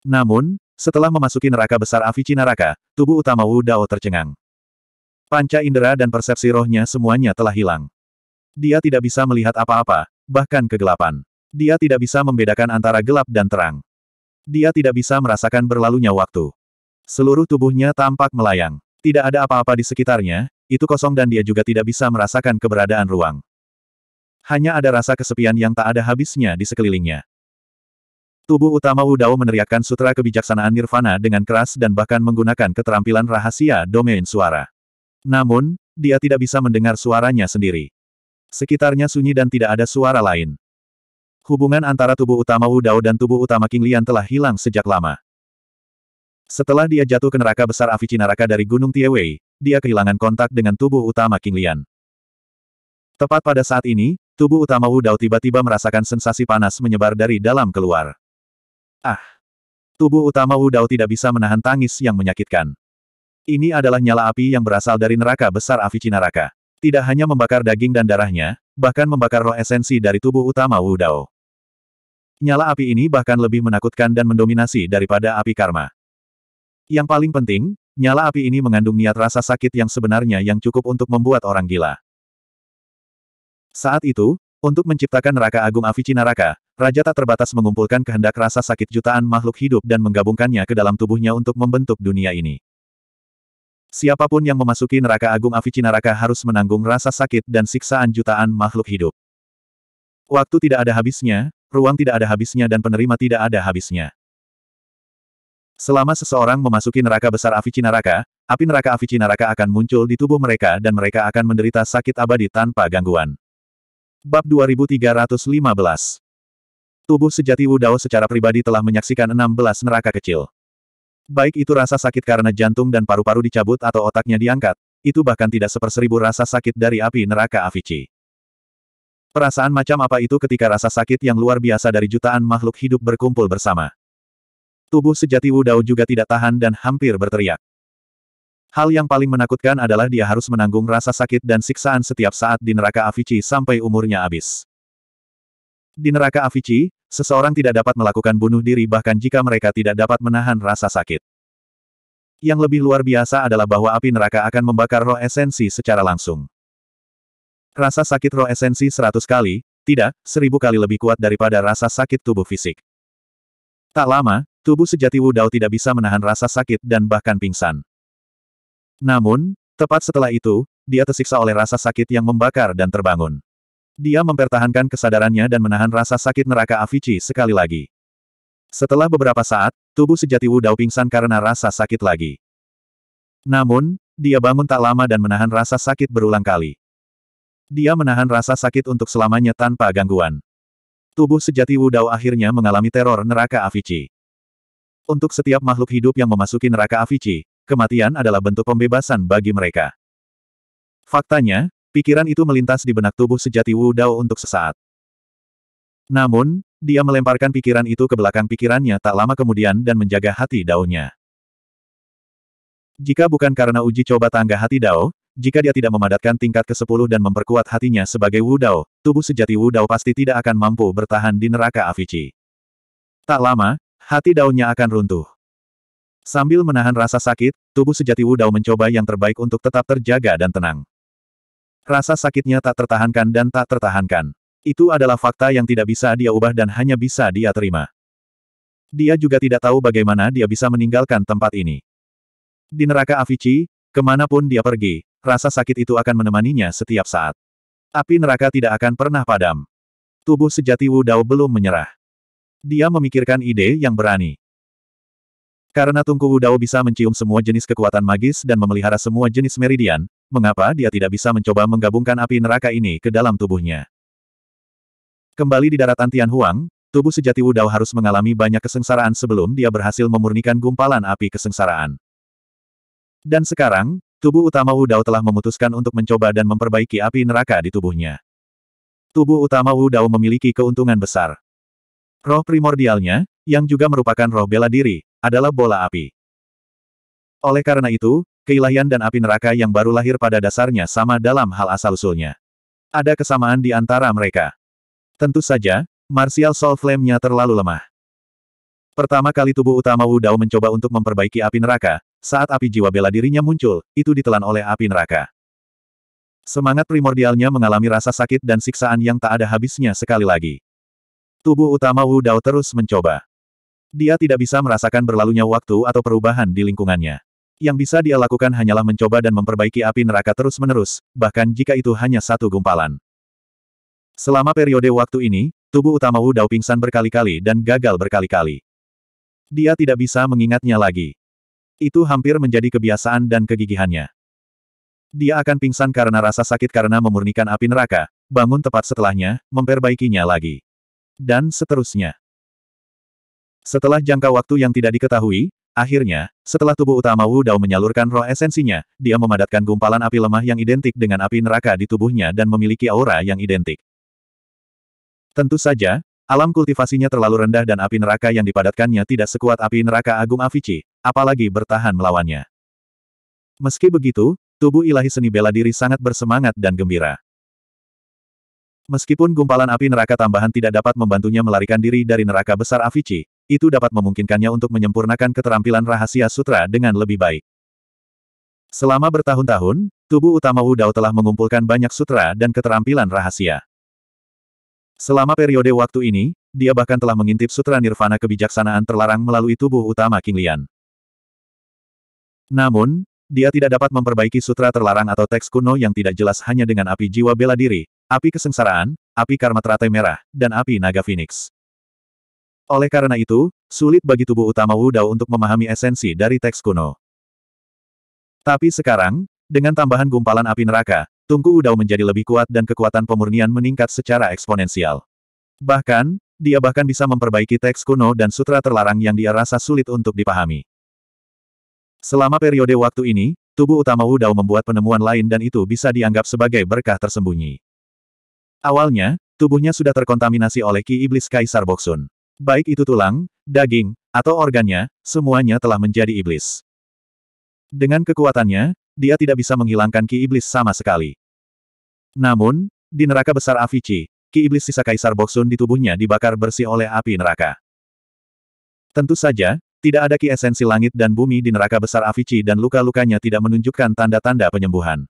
Namun, setelah memasuki neraka besar Avicinaraka, tubuh utama Wudao tercengang. Panca indera dan persepsi rohnya semuanya telah hilang. Dia tidak bisa melihat apa-apa, bahkan kegelapan. Dia tidak bisa membedakan antara gelap dan terang. Dia tidak bisa merasakan berlalunya waktu. Seluruh tubuhnya tampak melayang. Tidak ada apa-apa di sekitarnya, itu kosong dan dia juga tidak bisa merasakan keberadaan ruang. Hanya ada rasa kesepian yang tak ada habisnya di sekelilingnya. Tubuh utama Wudao meneriakkan sutra kebijaksanaan Nirvana dengan keras dan bahkan menggunakan keterampilan rahasia domain suara. Namun, dia tidak bisa mendengar suaranya sendiri. Sekitarnya sunyi dan tidak ada suara lain. Hubungan antara tubuh utama Wudao dan tubuh utama King Lian telah hilang sejak lama. Setelah dia jatuh ke neraka besar Avici Naraka dari Gunung Tiewei, dia kehilangan kontak dengan tubuh utama King Lian. Tepat pada saat ini, tubuh utama Wu Dao tiba-tiba merasakan sensasi panas menyebar dari dalam keluar. Ah! Tubuh utama Wu Dao tidak bisa menahan tangis yang menyakitkan. Ini adalah nyala api yang berasal dari neraka besar Avici Naraka. Tidak hanya membakar daging dan darahnya, bahkan membakar roh esensi dari tubuh utama Wu Dao. Nyala api ini bahkan lebih menakutkan dan mendominasi daripada api karma. Yang paling penting, nyala api ini mengandung niat rasa sakit yang sebenarnya yang cukup untuk membuat orang gila. Saat itu, untuk menciptakan neraka agung Avicina Naraka, Raja tak terbatas mengumpulkan kehendak rasa sakit jutaan makhluk hidup dan menggabungkannya ke dalam tubuhnya untuk membentuk dunia ini. Siapapun yang memasuki neraka agung Avicina Raka harus menanggung rasa sakit dan siksaan jutaan makhluk hidup. Waktu tidak ada habisnya, ruang tidak ada habisnya dan penerima tidak ada habisnya. Selama seseorang memasuki neraka besar Avici Naraka, api neraka Avici Naraka akan muncul di tubuh mereka dan mereka akan menderita sakit abadi tanpa gangguan. Bab 2315 Tubuh sejati Wudao secara pribadi telah menyaksikan 16 neraka kecil. Baik itu rasa sakit karena jantung dan paru-paru dicabut atau otaknya diangkat, itu bahkan tidak seperseribu rasa sakit dari api neraka Avici. Perasaan macam apa itu ketika rasa sakit yang luar biasa dari jutaan makhluk hidup berkumpul bersama? Tubuh sejati Wu Dao juga tidak tahan dan hampir berteriak. Hal yang paling menakutkan adalah dia harus menanggung rasa sakit dan siksaan setiap saat di neraka Avicii sampai umurnya habis. Di neraka Avicii, seseorang tidak dapat melakukan bunuh diri bahkan jika mereka tidak dapat menahan rasa sakit. Yang lebih luar biasa adalah bahwa api neraka akan membakar roh esensi secara langsung. Rasa sakit roh esensi seratus kali, tidak, seribu kali lebih kuat daripada rasa sakit tubuh fisik. Tak lama, tubuh sejati Wu Dao tidak bisa menahan rasa sakit dan bahkan pingsan. Namun, tepat setelah itu, dia tersiksa oleh rasa sakit yang membakar dan terbangun. Dia mempertahankan kesadarannya dan menahan rasa sakit neraka Avici sekali lagi. Setelah beberapa saat, tubuh sejati Wu Dao pingsan karena rasa sakit lagi. Namun, dia bangun tak lama dan menahan rasa sakit berulang kali. Dia menahan rasa sakit untuk selamanya tanpa gangguan. Tubuh sejati Wu Dao akhirnya mengalami teror neraka Avici. Untuk setiap makhluk hidup yang memasuki neraka Avici, kematian adalah bentuk pembebasan bagi mereka. Faktanya, pikiran itu melintas di benak tubuh sejati Wu Dao untuk sesaat. Namun, dia melemparkan pikiran itu ke belakang pikirannya tak lama kemudian dan menjaga hati dao Jika bukan karena uji coba tangga hati Dao, jika dia tidak memadatkan tingkat ke-10 dan memperkuat hatinya sebagai Wudao, tubuh sejati Wudao pasti tidak akan mampu bertahan di neraka Avicii. Tak lama, hati daunnya akan runtuh. Sambil menahan rasa sakit, tubuh sejati Wudao mencoba yang terbaik untuk tetap terjaga dan tenang. Rasa sakitnya tak tertahankan dan tak tertahankan. Itu adalah fakta yang tidak bisa dia ubah dan hanya bisa dia terima. Dia juga tidak tahu bagaimana dia bisa meninggalkan tempat ini. Di neraka Avicii, kemanapun dia pergi, rasa sakit itu akan menemaninya setiap saat. Api neraka tidak akan pernah padam. Tubuh sejati Wu Dao belum menyerah. Dia memikirkan ide yang berani. Karena Tungku Wu Dao bisa mencium semua jenis kekuatan magis dan memelihara semua jenis meridian, mengapa dia tidak bisa mencoba menggabungkan api neraka ini ke dalam tubuhnya? Kembali di daratan Tian Huang, tubuh sejati Wu Dao harus mengalami banyak kesengsaraan sebelum dia berhasil memurnikan gumpalan api kesengsaraan. Dan sekarang, Tubuh utama Wu Dao telah memutuskan untuk mencoba dan memperbaiki api neraka di tubuhnya. Tubuh utama Wu Dao memiliki keuntungan besar. Roh primordialnya, yang juga merupakan roh bela diri, adalah bola api. Oleh karena itu, keilahian dan api neraka yang baru lahir pada dasarnya sama dalam hal asal-usulnya. Ada kesamaan di antara mereka. Tentu saja, Martial Soul Flame-nya terlalu lemah. Pertama kali tubuh utama Wu Dao mencoba untuk memperbaiki api neraka, saat api jiwa bela dirinya muncul, itu ditelan oleh api neraka. Semangat primordialnya mengalami rasa sakit dan siksaan yang tak ada habisnya sekali lagi. Tubuh utama Wu Dao terus mencoba. Dia tidak bisa merasakan berlalunya waktu atau perubahan di lingkungannya. Yang bisa dia lakukan hanyalah mencoba dan memperbaiki api neraka terus-menerus, bahkan jika itu hanya satu gumpalan. Selama periode waktu ini, tubuh utama Wu Dao pingsan berkali-kali dan gagal berkali-kali. Dia tidak bisa mengingatnya lagi. Itu hampir menjadi kebiasaan dan kegigihannya. Dia akan pingsan karena rasa sakit karena memurnikan api neraka, bangun tepat setelahnya, memperbaikinya lagi. Dan seterusnya. Setelah jangka waktu yang tidak diketahui, akhirnya, setelah tubuh utama Wu Dao menyalurkan roh esensinya, dia memadatkan gumpalan api lemah yang identik dengan api neraka di tubuhnya dan memiliki aura yang identik. Tentu saja, Alam kultivasinya terlalu rendah dan api neraka yang dipadatkannya tidak sekuat api neraka Agung Avici, apalagi bertahan melawannya. Meski begitu, tubuh ilahi seni bela diri sangat bersemangat dan gembira. Meskipun gumpalan api neraka tambahan tidak dapat membantunya melarikan diri dari neraka besar Avici, itu dapat memungkinkannya untuk menyempurnakan keterampilan rahasia sutra dengan lebih baik. Selama bertahun-tahun, tubuh utama Wudao telah mengumpulkan banyak sutra dan keterampilan rahasia. Selama periode waktu ini, dia bahkan telah mengintip sutra nirvana kebijaksanaan terlarang melalui tubuh utama King Lian. Namun, dia tidak dapat memperbaiki sutra terlarang atau teks kuno yang tidak jelas hanya dengan api jiwa bela diri, api kesengsaraan, api karma teratai merah, dan api naga phoenix. Oleh karena itu, sulit bagi tubuh utama Dao untuk memahami esensi dari teks kuno. Tapi sekarang, dengan tambahan gumpalan api neraka, tungku Dao menjadi lebih kuat dan kekuatan pemurnian meningkat secara eksponensial. Bahkan, dia bahkan bisa memperbaiki teks kuno dan sutra terlarang yang dia rasa sulit untuk dipahami. Selama periode waktu ini, tubuh utama Dao membuat penemuan lain dan itu bisa dianggap sebagai berkah tersembunyi. Awalnya, tubuhnya sudah terkontaminasi oleh Ki Iblis Kaisar Boksun. Baik itu tulang, daging, atau organnya, semuanya telah menjadi iblis. Dengan kekuatannya, dia tidak bisa menghilangkan Ki Iblis sama sekali. Namun, di neraka besar Avici, Ki Iblis sisa Kaisar Boksun di tubuhnya dibakar bersih oleh api neraka. Tentu saja, tidak ada ki esensi langit dan bumi di neraka besar Avici dan luka-lukanya tidak menunjukkan tanda-tanda penyembuhan.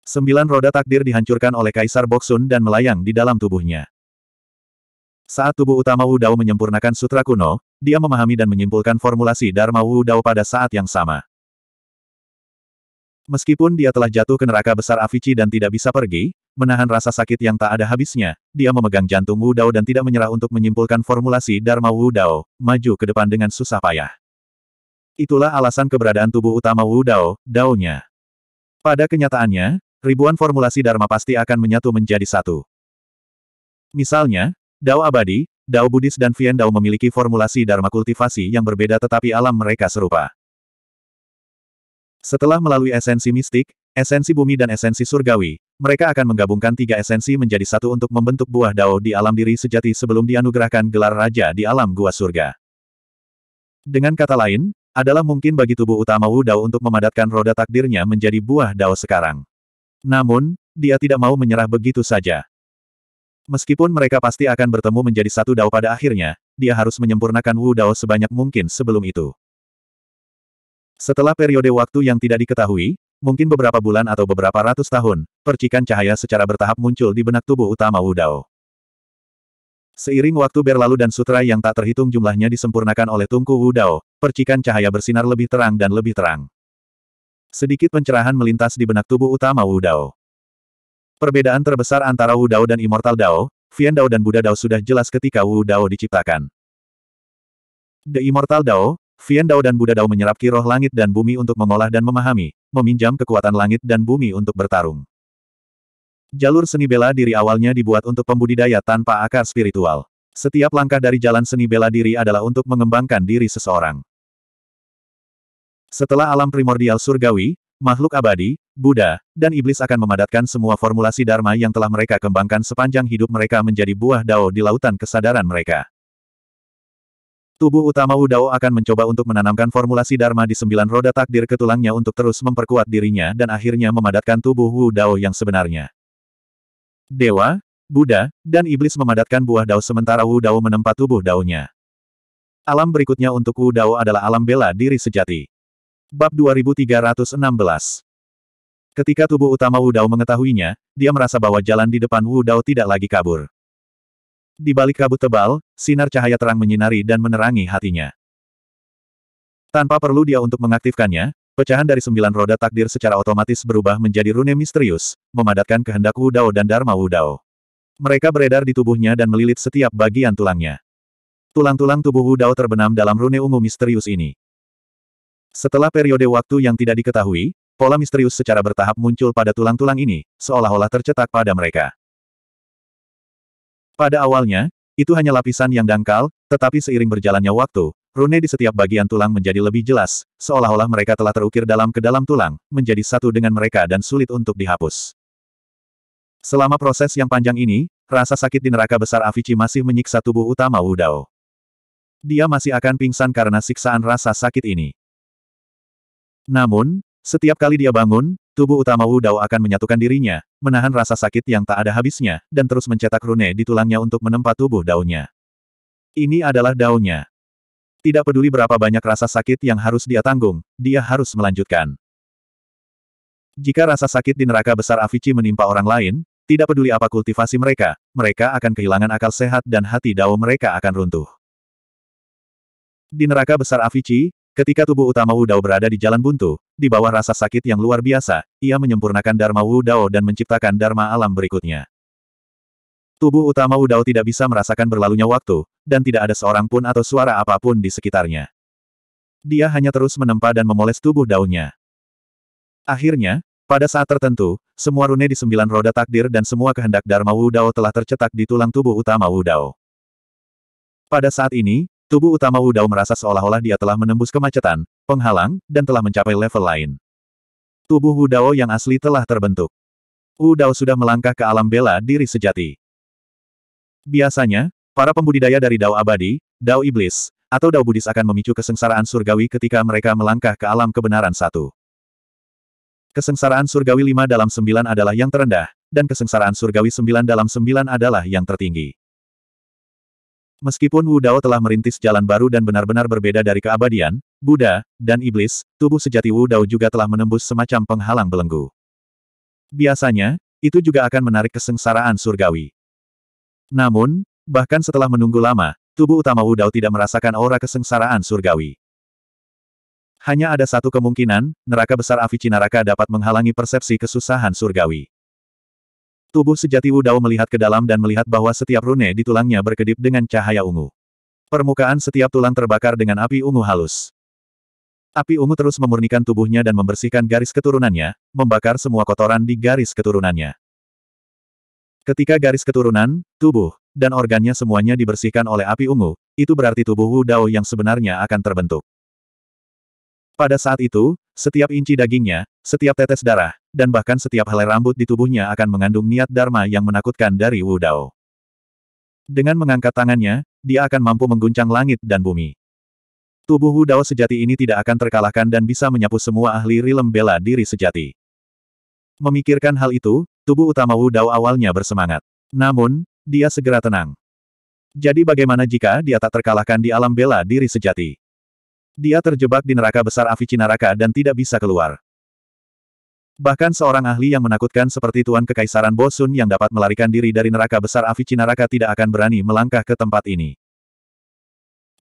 Sembilan roda takdir dihancurkan oleh Kaisar Boksun dan melayang di dalam tubuhnya. Saat tubuh utama Wu Dao menyempurnakan sutra kuno, dia memahami dan menyimpulkan formulasi Dharma Wu Dao pada saat yang sama. Meskipun dia telah jatuh ke neraka besar Avicii dan tidak bisa pergi, menahan rasa sakit yang tak ada habisnya, dia memegang jantung Wu dan tidak menyerah untuk menyimpulkan formulasi Dharma Wu Dao, maju ke depan dengan susah payah. Itulah alasan keberadaan tubuh utama Wu Dao, Dao-nya. Pada kenyataannya, ribuan formulasi Dharma pasti akan menyatu menjadi satu. Misalnya, Dao abadi, Dao Buddhis dan Vien Dao memiliki formulasi Dharma kultivasi yang berbeda tetapi alam mereka serupa. Setelah melalui esensi mistik, esensi bumi dan esensi surgawi, mereka akan menggabungkan tiga esensi menjadi satu untuk membentuk buah dao di alam diri sejati sebelum dianugerahkan gelar raja di alam gua surga. Dengan kata lain, adalah mungkin bagi tubuh utama Wu Dao untuk memadatkan roda takdirnya menjadi buah Dao sekarang. Namun, dia tidak mau menyerah begitu saja. Meskipun mereka pasti akan bertemu menjadi satu Dao pada akhirnya, dia harus menyempurnakan Wu Dao sebanyak mungkin sebelum itu. Setelah periode waktu yang tidak diketahui, mungkin beberapa bulan atau beberapa ratus tahun, percikan cahaya secara bertahap muncul di benak tubuh utama Wu Dao. Seiring waktu berlalu dan sutra yang tak terhitung jumlahnya disempurnakan oleh Tungku Wu Dao, percikan cahaya bersinar lebih terang dan lebih terang. Sedikit pencerahan melintas di benak tubuh utama Wu Dao. Perbedaan terbesar antara Wu Dao dan Immortal Dao, Vian Dao dan Buddha Dao sudah jelas ketika Wu Dao diciptakan. The Immortal Dao, Vian Dao dan Buddha Dao menyerap kiroh langit dan bumi untuk mengolah dan memahami, meminjam kekuatan langit dan bumi untuk bertarung. Jalur seni bela diri awalnya dibuat untuk pembudidaya tanpa akar spiritual. Setiap langkah dari jalan seni bela diri adalah untuk mengembangkan diri seseorang. Setelah alam primordial surgawi, makhluk abadi, Buddha, dan iblis akan memadatkan semua formulasi Dharma yang telah mereka kembangkan sepanjang hidup mereka menjadi buah dao di lautan kesadaran mereka. Tubuh utama Wu Dao akan mencoba untuk menanamkan formulasi Dharma di sembilan roda takdir ke tulangnya untuk terus memperkuat dirinya dan akhirnya memadatkan tubuh Wu Dao yang sebenarnya. Dewa, Buddha, dan Iblis memadatkan buah Dao sementara Wu Dao menempa tubuh daunnya. Alam berikutnya untuk Wu Dao adalah alam bela diri sejati. Bab 2316 Ketika tubuh utama Wu Dao mengetahuinya, dia merasa bahwa jalan di depan Wu Dao tidak lagi kabur. Di balik kabut tebal, sinar cahaya terang menyinari dan menerangi hatinya. Tanpa perlu dia untuk mengaktifkannya, pecahan dari sembilan roda takdir secara otomatis berubah menjadi rune misterius, memadatkan kehendak Wu Dao dan Dharma Wu Dao. Mereka beredar di tubuhnya dan melilit setiap bagian tulangnya. Tulang-tulang tubuh Wu Dao terbenam dalam rune ungu misterius ini. Setelah periode waktu yang tidak diketahui, pola misterius secara bertahap muncul pada tulang-tulang ini, seolah-olah tercetak pada mereka. Pada awalnya, itu hanya lapisan yang dangkal, tetapi seiring berjalannya waktu, rune di setiap bagian tulang menjadi lebih jelas, seolah-olah mereka telah terukir dalam ke dalam tulang, menjadi satu dengan mereka dan sulit untuk dihapus. Selama proses yang panjang ini, rasa sakit di neraka besar Avicii masih menyiksa tubuh utama Wudao. Dia masih akan pingsan karena siksaan rasa sakit ini. Namun, setiap kali dia bangun, tubuh utama Wu Dao akan menyatukan dirinya, menahan rasa sakit yang tak ada habisnya, dan terus mencetak rune di tulangnya untuk menempa tubuh daunnya. Ini adalah daunnya. Tidak peduli berapa banyak rasa sakit yang harus dia tanggung, dia harus melanjutkan. Jika rasa sakit di neraka besar Avici menimpa orang lain, tidak peduli apa kultivasi mereka, mereka akan kehilangan akal sehat dan hati dao mereka akan runtuh. Di neraka besar Avici, Ketika tubuh utama Wu Dao berada di jalan buntu, di bawah rasa sakit yang luar biasa, ia menyempurnakan Dharma Wu Dao dan menciptakan Dharma alam berikutnya. Tubuh utama Wu Dao tidak bisa merasakan berlalunya waktu, dan tidak ada seorang pun atau suara apapun di sekitarnya. Dia hanya terus menempa dan memoles tubuh daunnya. Akhirnya, pada saat tertentu, semua rune di sembilan roda takdir dan semua kehendak Dharma Wu Dao telah tercetak di tulang tubuh utama Wu Dao. Pada saat ini, Tubuh utama Wu Dao merasa seolah-olah dia telah menembus kemacetan, penghalang, dan telah mencapai level lain. Tubuh Wu Dao yang asli telah terbentuk. Wu Dao sudah melangkah ke alam bela diri sejati. Biasanya, para pembudidaya dari Dao Abadi, Dao Iblis, atau Dao Buddhis akan memicu kesengsaraan surgawi ketika mereka melangkah ke alam kebenaran satu. Kesengsaraan surgawi lima dalam sembilan adalah yang terendah, dan kesengsaraan surgawi sembilan dalam sembilan adalah yang tertinggi. Meskipun Wu Dao telah merintis jalan baru dan benar-benar berbeda dari keabadian, Buddha, dan Iblis, tubuh sejati Wu Dao juga telah menembus semacam penghalang belenggu. Biasanya, itu juga akan menarik kesengsaraan surgawi. Namun, bahkan setelah menunggu lama, tubuh utama Wu Dao tidak merasakan aura kesengsaraan surgawi. Hanya ada satu kemungkinan, neraka besar Avicinaraka Naraka dapat menghalangi persepsi kesusahan surgawi. Tubuh sejati Wu Dao melihat ke dalam dan melihat bahwa setiap rune di tulangnya berkedip dengan cahaya ungu. Permukaan setiap tulang terbakar dengan api ungu halus. Api ungu terus memurnikan tubuhnya dan membersihkan garis keturunannya, membakar semua kotoran di garis keturunannya. Ketika garis keturunan, tubuh, dan organnya semuanya dibersihkan oleh api ungu, itu berarti tubuh Wu Dao yang sebenarnya akan terbentuk. Pada saat itu, setiap inci dagingnya, setiap tetes darah, dan bahkan setiap helai rambut di tubuhnya akan mengandung niat Dharma yang menakutkan dari Wu Dao. Dengan mengangkat tangannya, dia akan mampu mengguncang langit dan bumi. Tubuh Wu Dao sejati ini tidak akan terkalahkan dan bisa menyapu semua ahli rilem bela diri sejati. Memikirkan hal itu, tubuh utama Wu Dao awalnya bersemangat. Namun, dia segera tenang. Jadi bagaimana jika dia tak terkalahkan di alam bela diri sejati? Dia terjebak di neraka besar Avicinaraka dan tidak bisa keluar. Bahkan seorang ahli yang menakutkan seperti Tuan Kekaisaran Bosun yang dapat melarikan diri dari neraka besar Avicina Raka tidak akan berani melangkah ke tempat ini.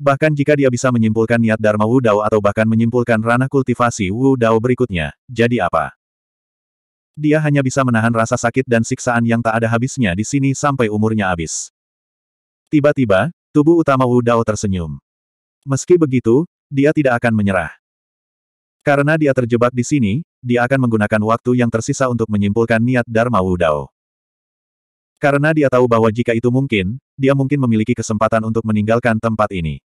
Bahkan jika dia bisa menyimpulkan niat Dharma Wu Dao atau bahkan menyimpulkan ranah kultivasi Wu Dao berikutnya, jadi apa? Dia hanya bisa menahan rasa sakit dan siksaan yang tak ada habisnya di sini sampai umurnya habis. Tiba-tiba, tubuh utama Wu Dao tersenyum. Meski begitu, dia tidak akan menyerah. Karena dia terjebak di sini, dia akan menggunakan waktu yang tersisa untuk menyimpulkan niat Dharma Wudao. Karena dia tahu bahwa jika itu mungkin, dia mungkin memiliki kesempatan untuk meninggalkan tempat ini.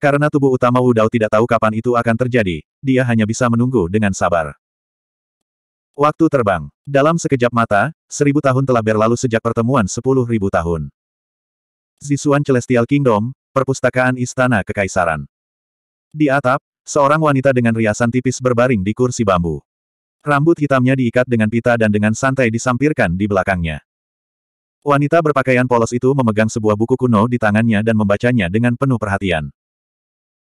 Karena tubuh utama Wudao tidak tahu kapan itu akan terjadi, dia hanya bisa menunggu dengan sabar. Waktu terbang. Dalam sekejap mata, seribu tahun telah berlalu sejak pertemuan sepuluh ribu tahun. Zisuan Celestial Kingdom, Perpustakaan Istana Kekaisaran. Di atap, Seorang wanita dengan riasan tipis berbaring di kursi bambu. Rambut hitamnya diikat dengan pita dan dengan santai disampirkan di belakangnya. Wanita berpakaian polos itu memegang sebuah buku kuno di tangannya dan membacanya dengan penuh perhatian.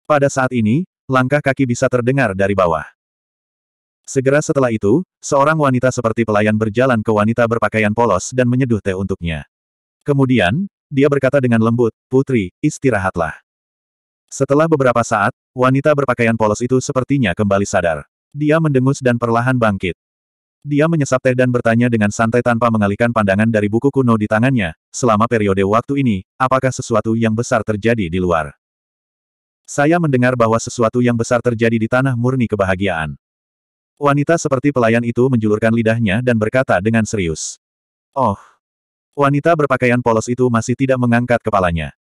Pada saat ini, langkah kaki bisa terdengar dari bawah. Segera setelah itu, seorang wanita seperti pelayan berjalan ke wanita berpakaian polos dan menyeduh teh untuknya. Kemudian, dia berkata dengan lembut, Putri, istirahatlah. Setelah beberapa saat, wanita berpakaian polos itu sepertinya kembali sadar. Dia mendengus dan perlahan bangkit. Dia menyesap teh dan bertanya dengan santai tanpa mengalihkan pandangan dari buku kuno di tangannya, selama periode waktu ini, apakah sesuatu yang besar terjadi di luar? Saya mendengar bahwa sesuatu yang besar terjadi di tanah murni kebahagiaan. Wanita seperti pelayan itu menjulurkan lidahnya dan berkata dengan serius. Oh! Wanita berpakaian polos itu masih tidak mengangkat kepalanya.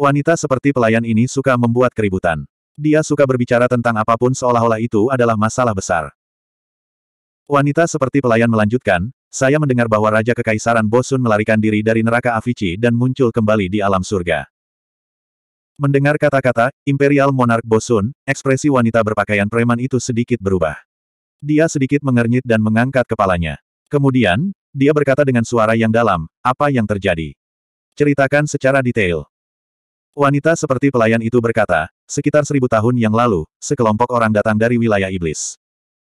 Wanita seperti pelayan ini suka membuat keributan. Dia suka berbicara tentang apapun seolah-olah itu adalah masalah besar. Wanita seperti pelayan melanjutkan, saya mendengar bahwa Raja Kekaisaran Bosun melarikan diri dari neraka Avici dan muncul kembali di alam surga. Mendengar kata-kata, Imperial Monarch Bosun, ekspresi wanita berpakaian preman itu sedikit berubah. Dia sedikit mengernyit dan mengangkat kepalanya. Kemudian, dia berkata dengan suara yang dalam, apa yang terjadi? Ceritakan secara detail. Wanita seperti pelayan itu berkata, sekitar seribu tahun yang lalu, sekelompok orang datang dari wilayah iblis.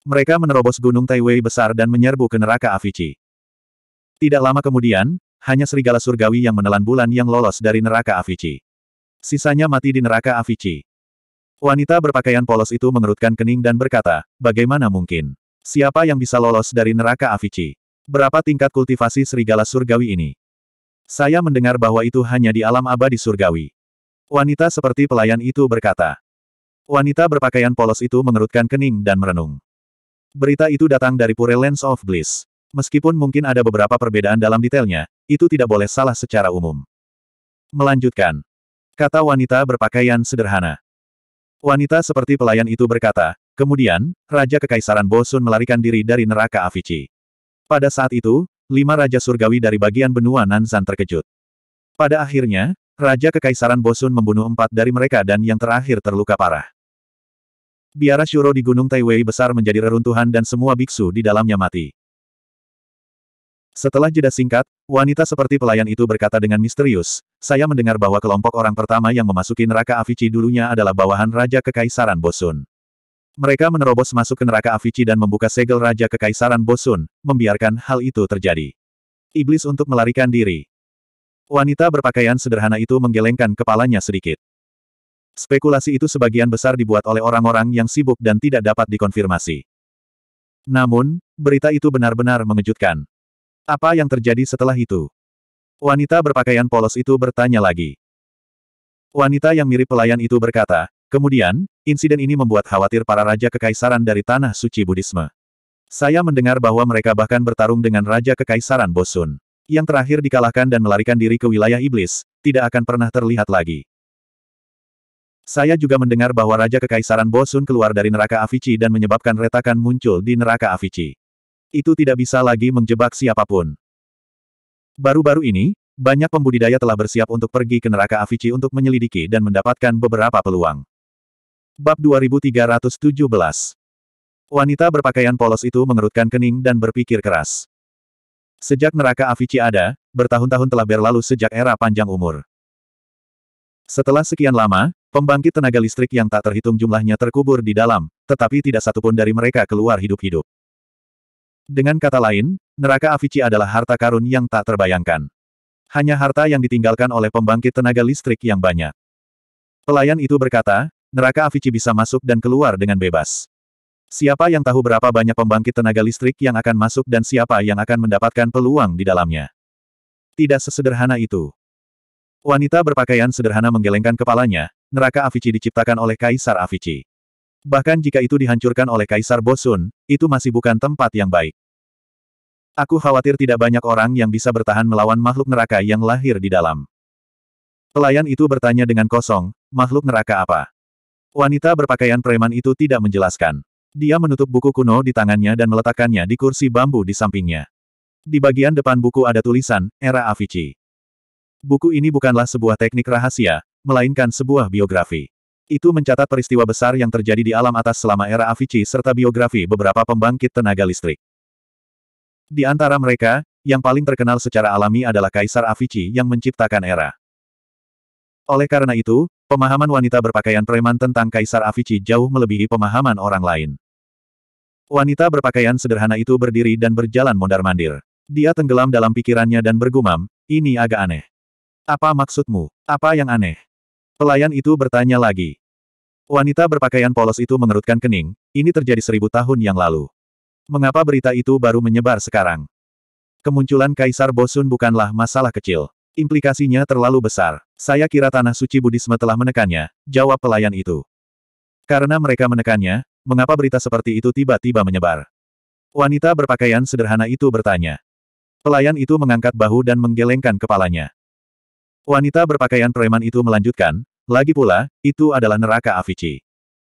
Mereka menerobos gunung Taiwei besar dan menyerbu ke neraka Avici. Tidak lama kemudian, hanya serigala surgawi yang menelan bulan yang lolos dari neraka Avici. Sisanya mati di neraka Avici. Wanita berpakaian polos itu mengerutkan kening dan berkata, bagaimana mungkin? Siapa yang bisa lolos dari neraka Avici? Berapa tingkat kultivasi serigala surgawi ini? Saya mendengar bahwa itu hanya di alam abadi surgawi. Wanita seperti pelayan itu berkata. Wanita berpakaian polos itu mengerutkan kening dan merenung. Berita itu datang dari Pure Lens of Bliss. Meskipun mungkin ada beberapa perbedaan dalam detailnya, itu tidak boleh salah secara umum. Melanjutkan. Kata wanita berpakaian sederhana. Wanita seperti pelayan itu berkata, kemudian, Raja Kekaisaran Bosun melarikan diri dari neraka Avici. Pada saat itu, lima Raja Surgawi dari bagian benua Nanzan terkejut. Pada akhirnya, Raja Kekaisaran Bosun membunuh empat dari mereka dan yang terakhir terluka parah. Biara Shuro di Gunung Taiwei besar menjadi reruntuhan dan semua biksu di dalamnya mati. Setelah jeda singkat, wanita seperti pelayan itu berkata dengan misterius, saya mendengar bahwa kelompok orang pertama yang memasuki neraka Avici dulunya adalah bawahan Raja Kekaisaran Bosun. Mereka menerobos masuk ke neraka Avici dan membuka segel Raja Kekaisaran Bosun, membiarkan hal itu terjadi. Iblis untuk melarikan diri. Wanita berpakaian sederhana itu menggelengkan kepalanya sedikit. Spekulasi itu sebagian besar dibuat oleh orang-orang yang sibuk dan tidak dapat dikonfirmasi. Namun, berita itu benar-benar mengejutkan. Apa yang terjadi setelah itu? Wanita berpakaian polos itu bertanya lagi. Wanita yang mirip pelayan itu berkata, kemudian, insiden ini membuat khawatir para raja kekaisaran dari tanah suci Buddhisme. Saya mendengar bahwa mereka bahkan bertarung dengan raja kekaisaran Bosun yang terakhir dikalahkan dan melarikan diri ke wilayah iblis, tidak akan pernah terlihat lagi. Saya juga mendengar bahwa Raja Kekaisaran Bosun keluar dari neraka Avicii dan menyebabkan retakan muncul di neraka Avicii. Itu tidak bisa lagi menjebak siapapun. Baru-baru ini, banyak pembudidaya telah bersiap untuk pergi ke neraka Avicii untuk menyelidiki dan mendapatkan beberapa peluang. Bab 2317 Wanita berpakaian polos itu mengerutkan kening dan berpikir keras. Sejak neraka Avici ada, bertahun-tahun telah berlalu sejak era panjang umur. Setelah sekian lama, pembangkit tenaga listrik yang tak terhitung jumlahnya terkubur di dalam, tetapi tidak satupun dari mereka keluar hidup-hidup. Dengan kata lain, neraka Avici adalah harta karun yang tak terbayangkan. Hanya harta yang ditinggalkan oleh pembangkit tenaga listrik yang banyak. Pelayan itu berkata, neraka Avici bisa masuk dan keluar dengan bebas. Siapa yang tahu berapa banyak pembangkit tenaga listrik yang akan masuk dan siapa yang akan mendapatkan peluang di dalamnya. Tidak sesederhana itu. Wanita berpakaian sederhana menggelengkan kepalanya, neraka Avicii diciptakan oleh Kaisar Avicii. Bahkan jika itu dihancurkan oleh Kaisar Bosun, itu masih bukan tempat yang baik. Aku khawatir tidak banyak orang yang bisa bertahan melawan makhluk neraka yang lahir di dalam. Pelayan itu bertanya dengan kosong, makhluk neraka apa? Wanita berpakaian preman itu tidak menjelaskan. Dia menutup buku kuno di tangannya dan meletakkannya di kursi bambu di sampingnya. Di bagian depan buku ada tulisan, Era Avicii. Buku ini bukanlah sebuah teknik rahasia, melainkan sebuah biografi. Itu mencatat peristiwa besar yang terjadi di alam atas selama era Avicii serta biografi beberapa pembangkit tenaga listrik. Di antara mereka, yang paling terkenal secara alami adalah Kaisar Avicii yang menciptakan era. Oleh karena itu, Pemahaman wanita berpakaian preman tentang Kaisar Avici jauh melebihi pemahaman orang lain. Wanita berpakaian sederhana itu berdiri dan berjalan mondar-mandir. Dia tenggelam dalam pikirannya dan bergumam, ini agak aneh. Apa maksudmu? Apa yang aneh? Pelayan itu bertanya lagi. Wanita berpakaian polos itu mengerutkan kening, ini terjadi seribu tahun yang lalu. Mengapa berita itu baru menyebar sekarang? Kemunculan Kaisar Bosun bukanlah masalah kecil. Implikasinya terlalu besar. Saya kira tanah suci Buddhisme telah menekannya, jawab pelayan itu. Karena mereka menekannya, mengapa berita seperti itu tiba-tiba menyebar? Wanita berpakaian sederhana itu bertanya. Pelayan itu mengangkat bahu dan menggelengkan kepalanya. Wanita berpakaian preman itu melanjutkan, lagi pula, itu adalah neraka Avici.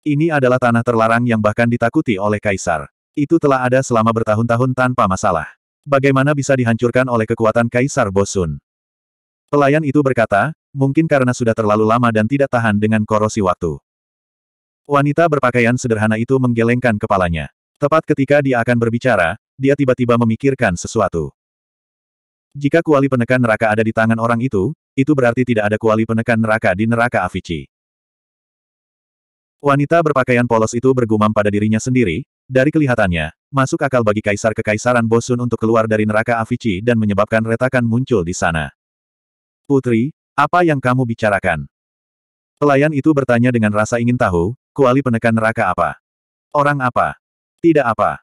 Ini adalah tanah terlarang yang bahkan ditakuti oleh kaisar. Itu telah ada selama bertahun-tahun tanpa masalah. Bagaimana bisa dihancurkan oleh kekuatan kaisar Bosun? Pelayan itu berkata, mungkin karena sudah terlalu lama dan tidak tahan dengan korosi waktu. Wanita berpakaian sederhana itu menggelengkan kepalanya. Tepat ketika dia akan berbicara, dia tiba-tiba memikirkan sesuatu. Jika kuali penekan neraka ada di tangan orang itu, itu berarti tidak ada kuali penekan neraka di neraka Avicii. Wanita berpakaian polos itu bergumam pada dirinya sendiri, dari kelihatannya, masuk akal bagi kaisar kekaisaran Bosun untuk keluar dari neraka Avicii dan menyebabkan retakan muncul di sana. Putri, apa yang kamu bicarakan? Pelayan itu bertanya dengan rasa ingin tahu, kuali penekan neraka apa? Orang apa? Tidak apa.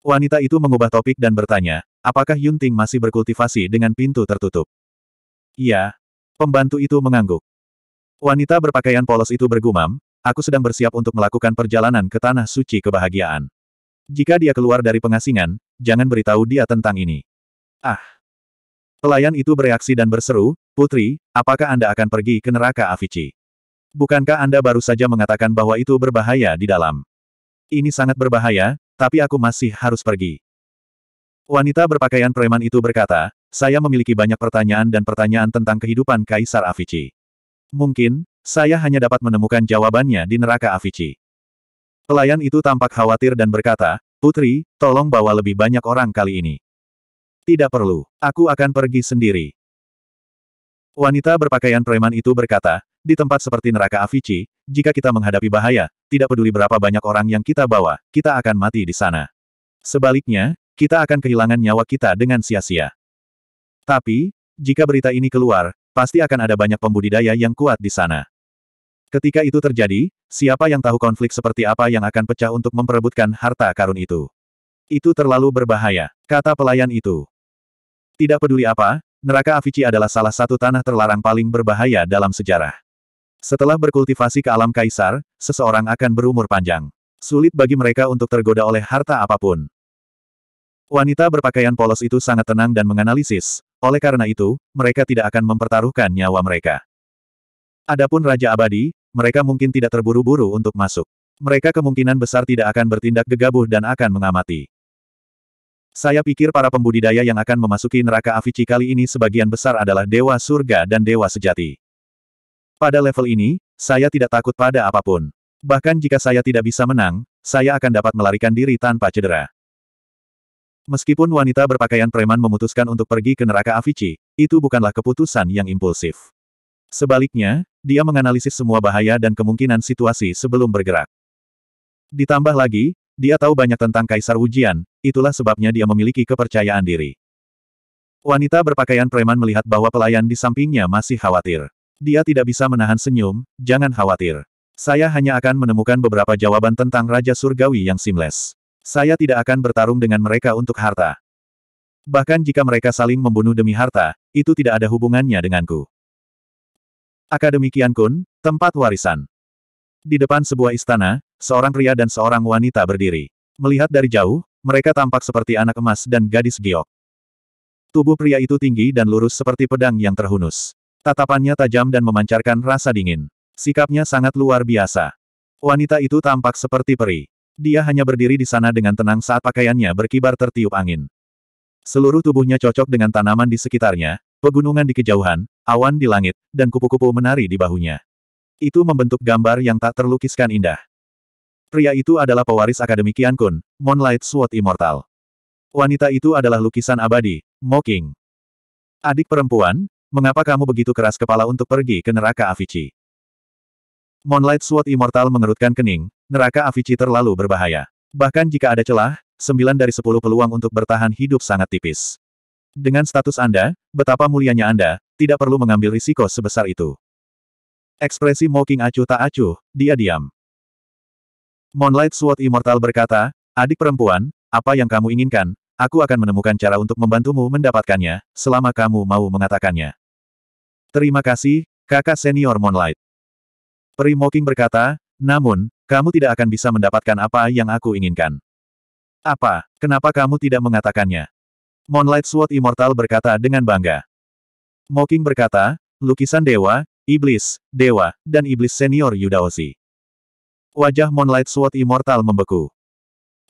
Wanita itu mengubah topik dan bertanya, apakah Yunting masih berkultivasi dengan pintu tertutup? Iya. Pembantu itu mengangguk. Wanita berpakaian polos itu bergumam, aku sedang bersiap untuk melakukan perjalanan ke tanah suci kebahagiaan. Jika dia keluar dari pengasingan, jangan beritahu dia tentang ini. Ah! Pelayan itu bereaksi dan berseru, Putri, apakah Anda akan pergi ke neraka Avici? Bukankah Anda baru saja mengatakan bahwa itu berbahaya di dalam? Ini sangat berbahaya, tapi aku masih harus pergi. Wanita berpakaian preman itu berkata, saya memiliki banyak pertanyaan dan pertanyaan tentang kehidupan Kaisar Avici. Mungkin, saya hanya dapat menemukan jawabannya di neraka Avici. Pelayan itu tampak khawatir dan berkata, Putri, tolong bawa lebih banyak orang kali ini. Tidak perlu. Aku akan pergi sendiri. Wanita berpakaian preman itu berkata, di tempat seperti neraka Avici, jika kita menghadapi bahaya, tidak peduli berapa banyak orang yang kita bawa, kita akan mati di sana. Sebaliknya, kita akan kehilangan nyawa kita dengan sia-sia. Tapi, jika berita ini keluar, pasti akan ada banyak pembudidaya yang kuat di sana. Ketika itu terjadi, siapa yang tahu konflik seperti apa yang akan pecah untuk memperebutkan harta karun itu? Itu terlalu berbahaya, kata pelayan itu. Tidak peduli apa, neraka Avici adalah salah satu tanah terlarang paling berbahaya dalam sejarah. Setelah berkultivasi ke alam kaisar, seseorang akan berumur panjang. Sulit bagi mereka untuk tergoda oleh harta apapun. Wanita berpakaian polos itu sangat tenang dan menganalisis, oleh karena itu, mereka tidak akan mempertaruhkan nyawa mereka. Adapun Raja Abadi, mereka mungkin tidak terburu-buru untuk masuk. Mereka kemungkinan besar tidak akan bertindak gegabah dan akan mengamati. Saya pikir para pembudidaya yang akan memasuki neraka Avici kali ini sebagian besar adalah dewa surga dan dewa sejati. Pada level ini, saya tidak takut pada apapun. Bahkan jika saya tidak bisa menang, saya akan dapat melarikan diri tanpa cedera. Meskipun wanita berpakaian preman memutuskan untuk pergi ke neraka Avici, itu bukanlah keputusan yang impulsif. Sebaliknya, dia menganalisis semua bahaya dan kemungkinan situasi sebelum bergerak. Ditambah lagi, dia tahu banyak tentang Kaisar Wujian, itulah sebabnya dia memiliki kepercayaan diri. Wanita berpakaian preman melihat bahwa pelayan di sampingnya masih khawatir. Dia tidak bisa menahan senyum, jangan khawatir. Saya hanya akan menemukan beberapa jawaban tentang Raja Surgawi yang simles. Saya tidak akan bertarung dengan mereka untuk harta. Bahkan jika mereka saling membunuh demi harta, itu tidak ada hubungannya denganku. Akademikian Kun, tempat warisan. Di depan sebuah istana, seorang pria dan seorang wanita berdiri. Melihat dari jauh, mereka tampak seperti anak emas dan gadis giok. Tubuh pria itu tinggi dan lurus seperti pedang yang terhunus. Tatapannya tajam dan memancarkan rasa dingin. Sikapnya sangat luar biasa. Wanita itu tampak seperti peri. Dia hanya berdiri di sana dengan tenang saat pakaiannya berkibar tertiup angin. Seluruh tubuhnya cocok dengan tanaman di sekitarnya, pegunungan di kejauhan, awan di langit, dan kupu-kupu menari di bahunya. Itu membentuk gambar yang tak terlukiskan indah. Pria itu adalah pewaris Akademi Kun, Moonlight Sword Immortal. Wanita itu adalah lukisan abadi, Mocking. Adik perempuan, mengapa kamu begitu keras kepala untuk pergi ke neraka Avicii? Moonlight Sword Immortal mengerutkan kening, neraka Avicii terlalu berbahaya. Bahkan jika ada celah, sembilan dari sepuluh peluang untuk bertahan hidup sangat tipis. Dengan status Anda, betapa mulianya Anda, tidak perlu mengambil risiko sebesar itu. Ekspresi mocking acuh tak acuh, dia diam. Moonlight Sword Immortal berkata, adik perempuan, apa yang kamu inginkan, aku akan menemukan cara untuk membantumu mendapatkannya, selama kamu mau mengatakannya. Terima kasih, kakak senior Moonlight. Peri Mocking berkata, namun, kamu tidak akan bisa mendapatkan apa yang aku inginkan. Apa, kenapa kamu tidak mengatakannya? Moonlight Sword Immortal berkata dengan bangga. Mocking berkata, lukisan dewa, Iblis, Dewa, dan Iblis Senior Yudaozi. Wajah Moonlight Sword Immortal membeku.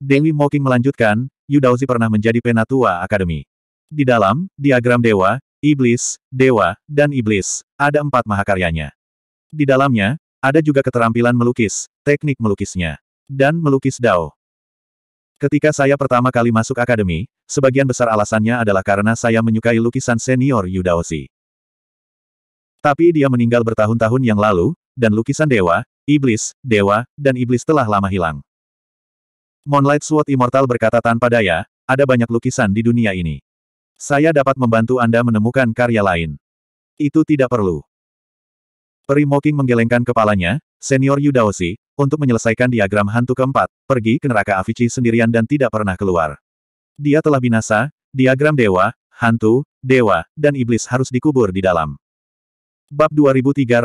Dewi Moking melanjutkan, Yudaozi pernah menjadi Penatua Akademi. Di dalam, diagram Dewa, Iblis, Dewa, dan Iblis, ada empat mahakaryanya. Di dalamnya, ada juga keterampilan melukis, teknik melukisnya, dan melukis Dao. Ketika saya pertama kali masuk akademi, sebagian besar alasannya adalah karena saya menyukai lukisan senior Yudaozi. Tapi dia meninggal bertahun-tahun yang lalu, dan lukisan dewa, iblis, dewa, dan iblis telah lama hilang. Moonlight Sword Immortal berkata tanpa daya, ada banyak lukisan di dunia ini. Saya dapat membantu Anda menemukan karya lain. Itu tidak perlu. Peri Moking menggelengkan kepalanya, senior Yudaosi, untuk menyelesaikan diagram hantu keempat, pergi ke neraka Avici sendirian dan tidak pernah keluar. Dia telah binasa, diagram dewa, hantu, dewa, dan iblis harus dikubur di dalam. Bab 2318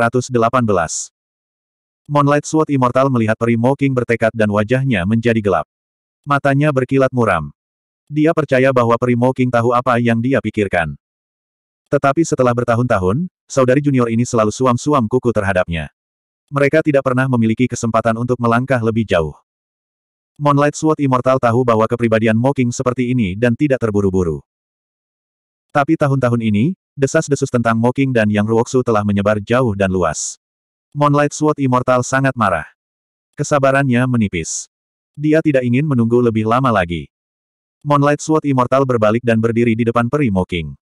Moonlight Sword Immortal melihat peri Moking bertekad dan wajahnya menjadi gelap. Matanya berkilat muram. Dia percaya bahwa peri Moking tahu apa yang dia pikirkan. Tetapi setelah bertahun-tahun, saudari junior ini selalu suam-suam kuku terhadapnya. Mereka tidak pernah memiliki kesempatan untuk melangkah lebih jauh. Moonlight Sword Immortal tahu bahwa kepribadian Moking seperti ini dan tidak terburu-buru. Tapi tahun-tahun ini, desas-desus tentang Moking dan Yang Ruoksu telah menyebar jauh dan luas. Moonlight Sword Immortal sangat marah. Kesabarannya menipis. Dia tidak ingin menunggu lebih lama lagi. Moonlight Sword Immortal berbalik dan berdiri di depan peri Moking.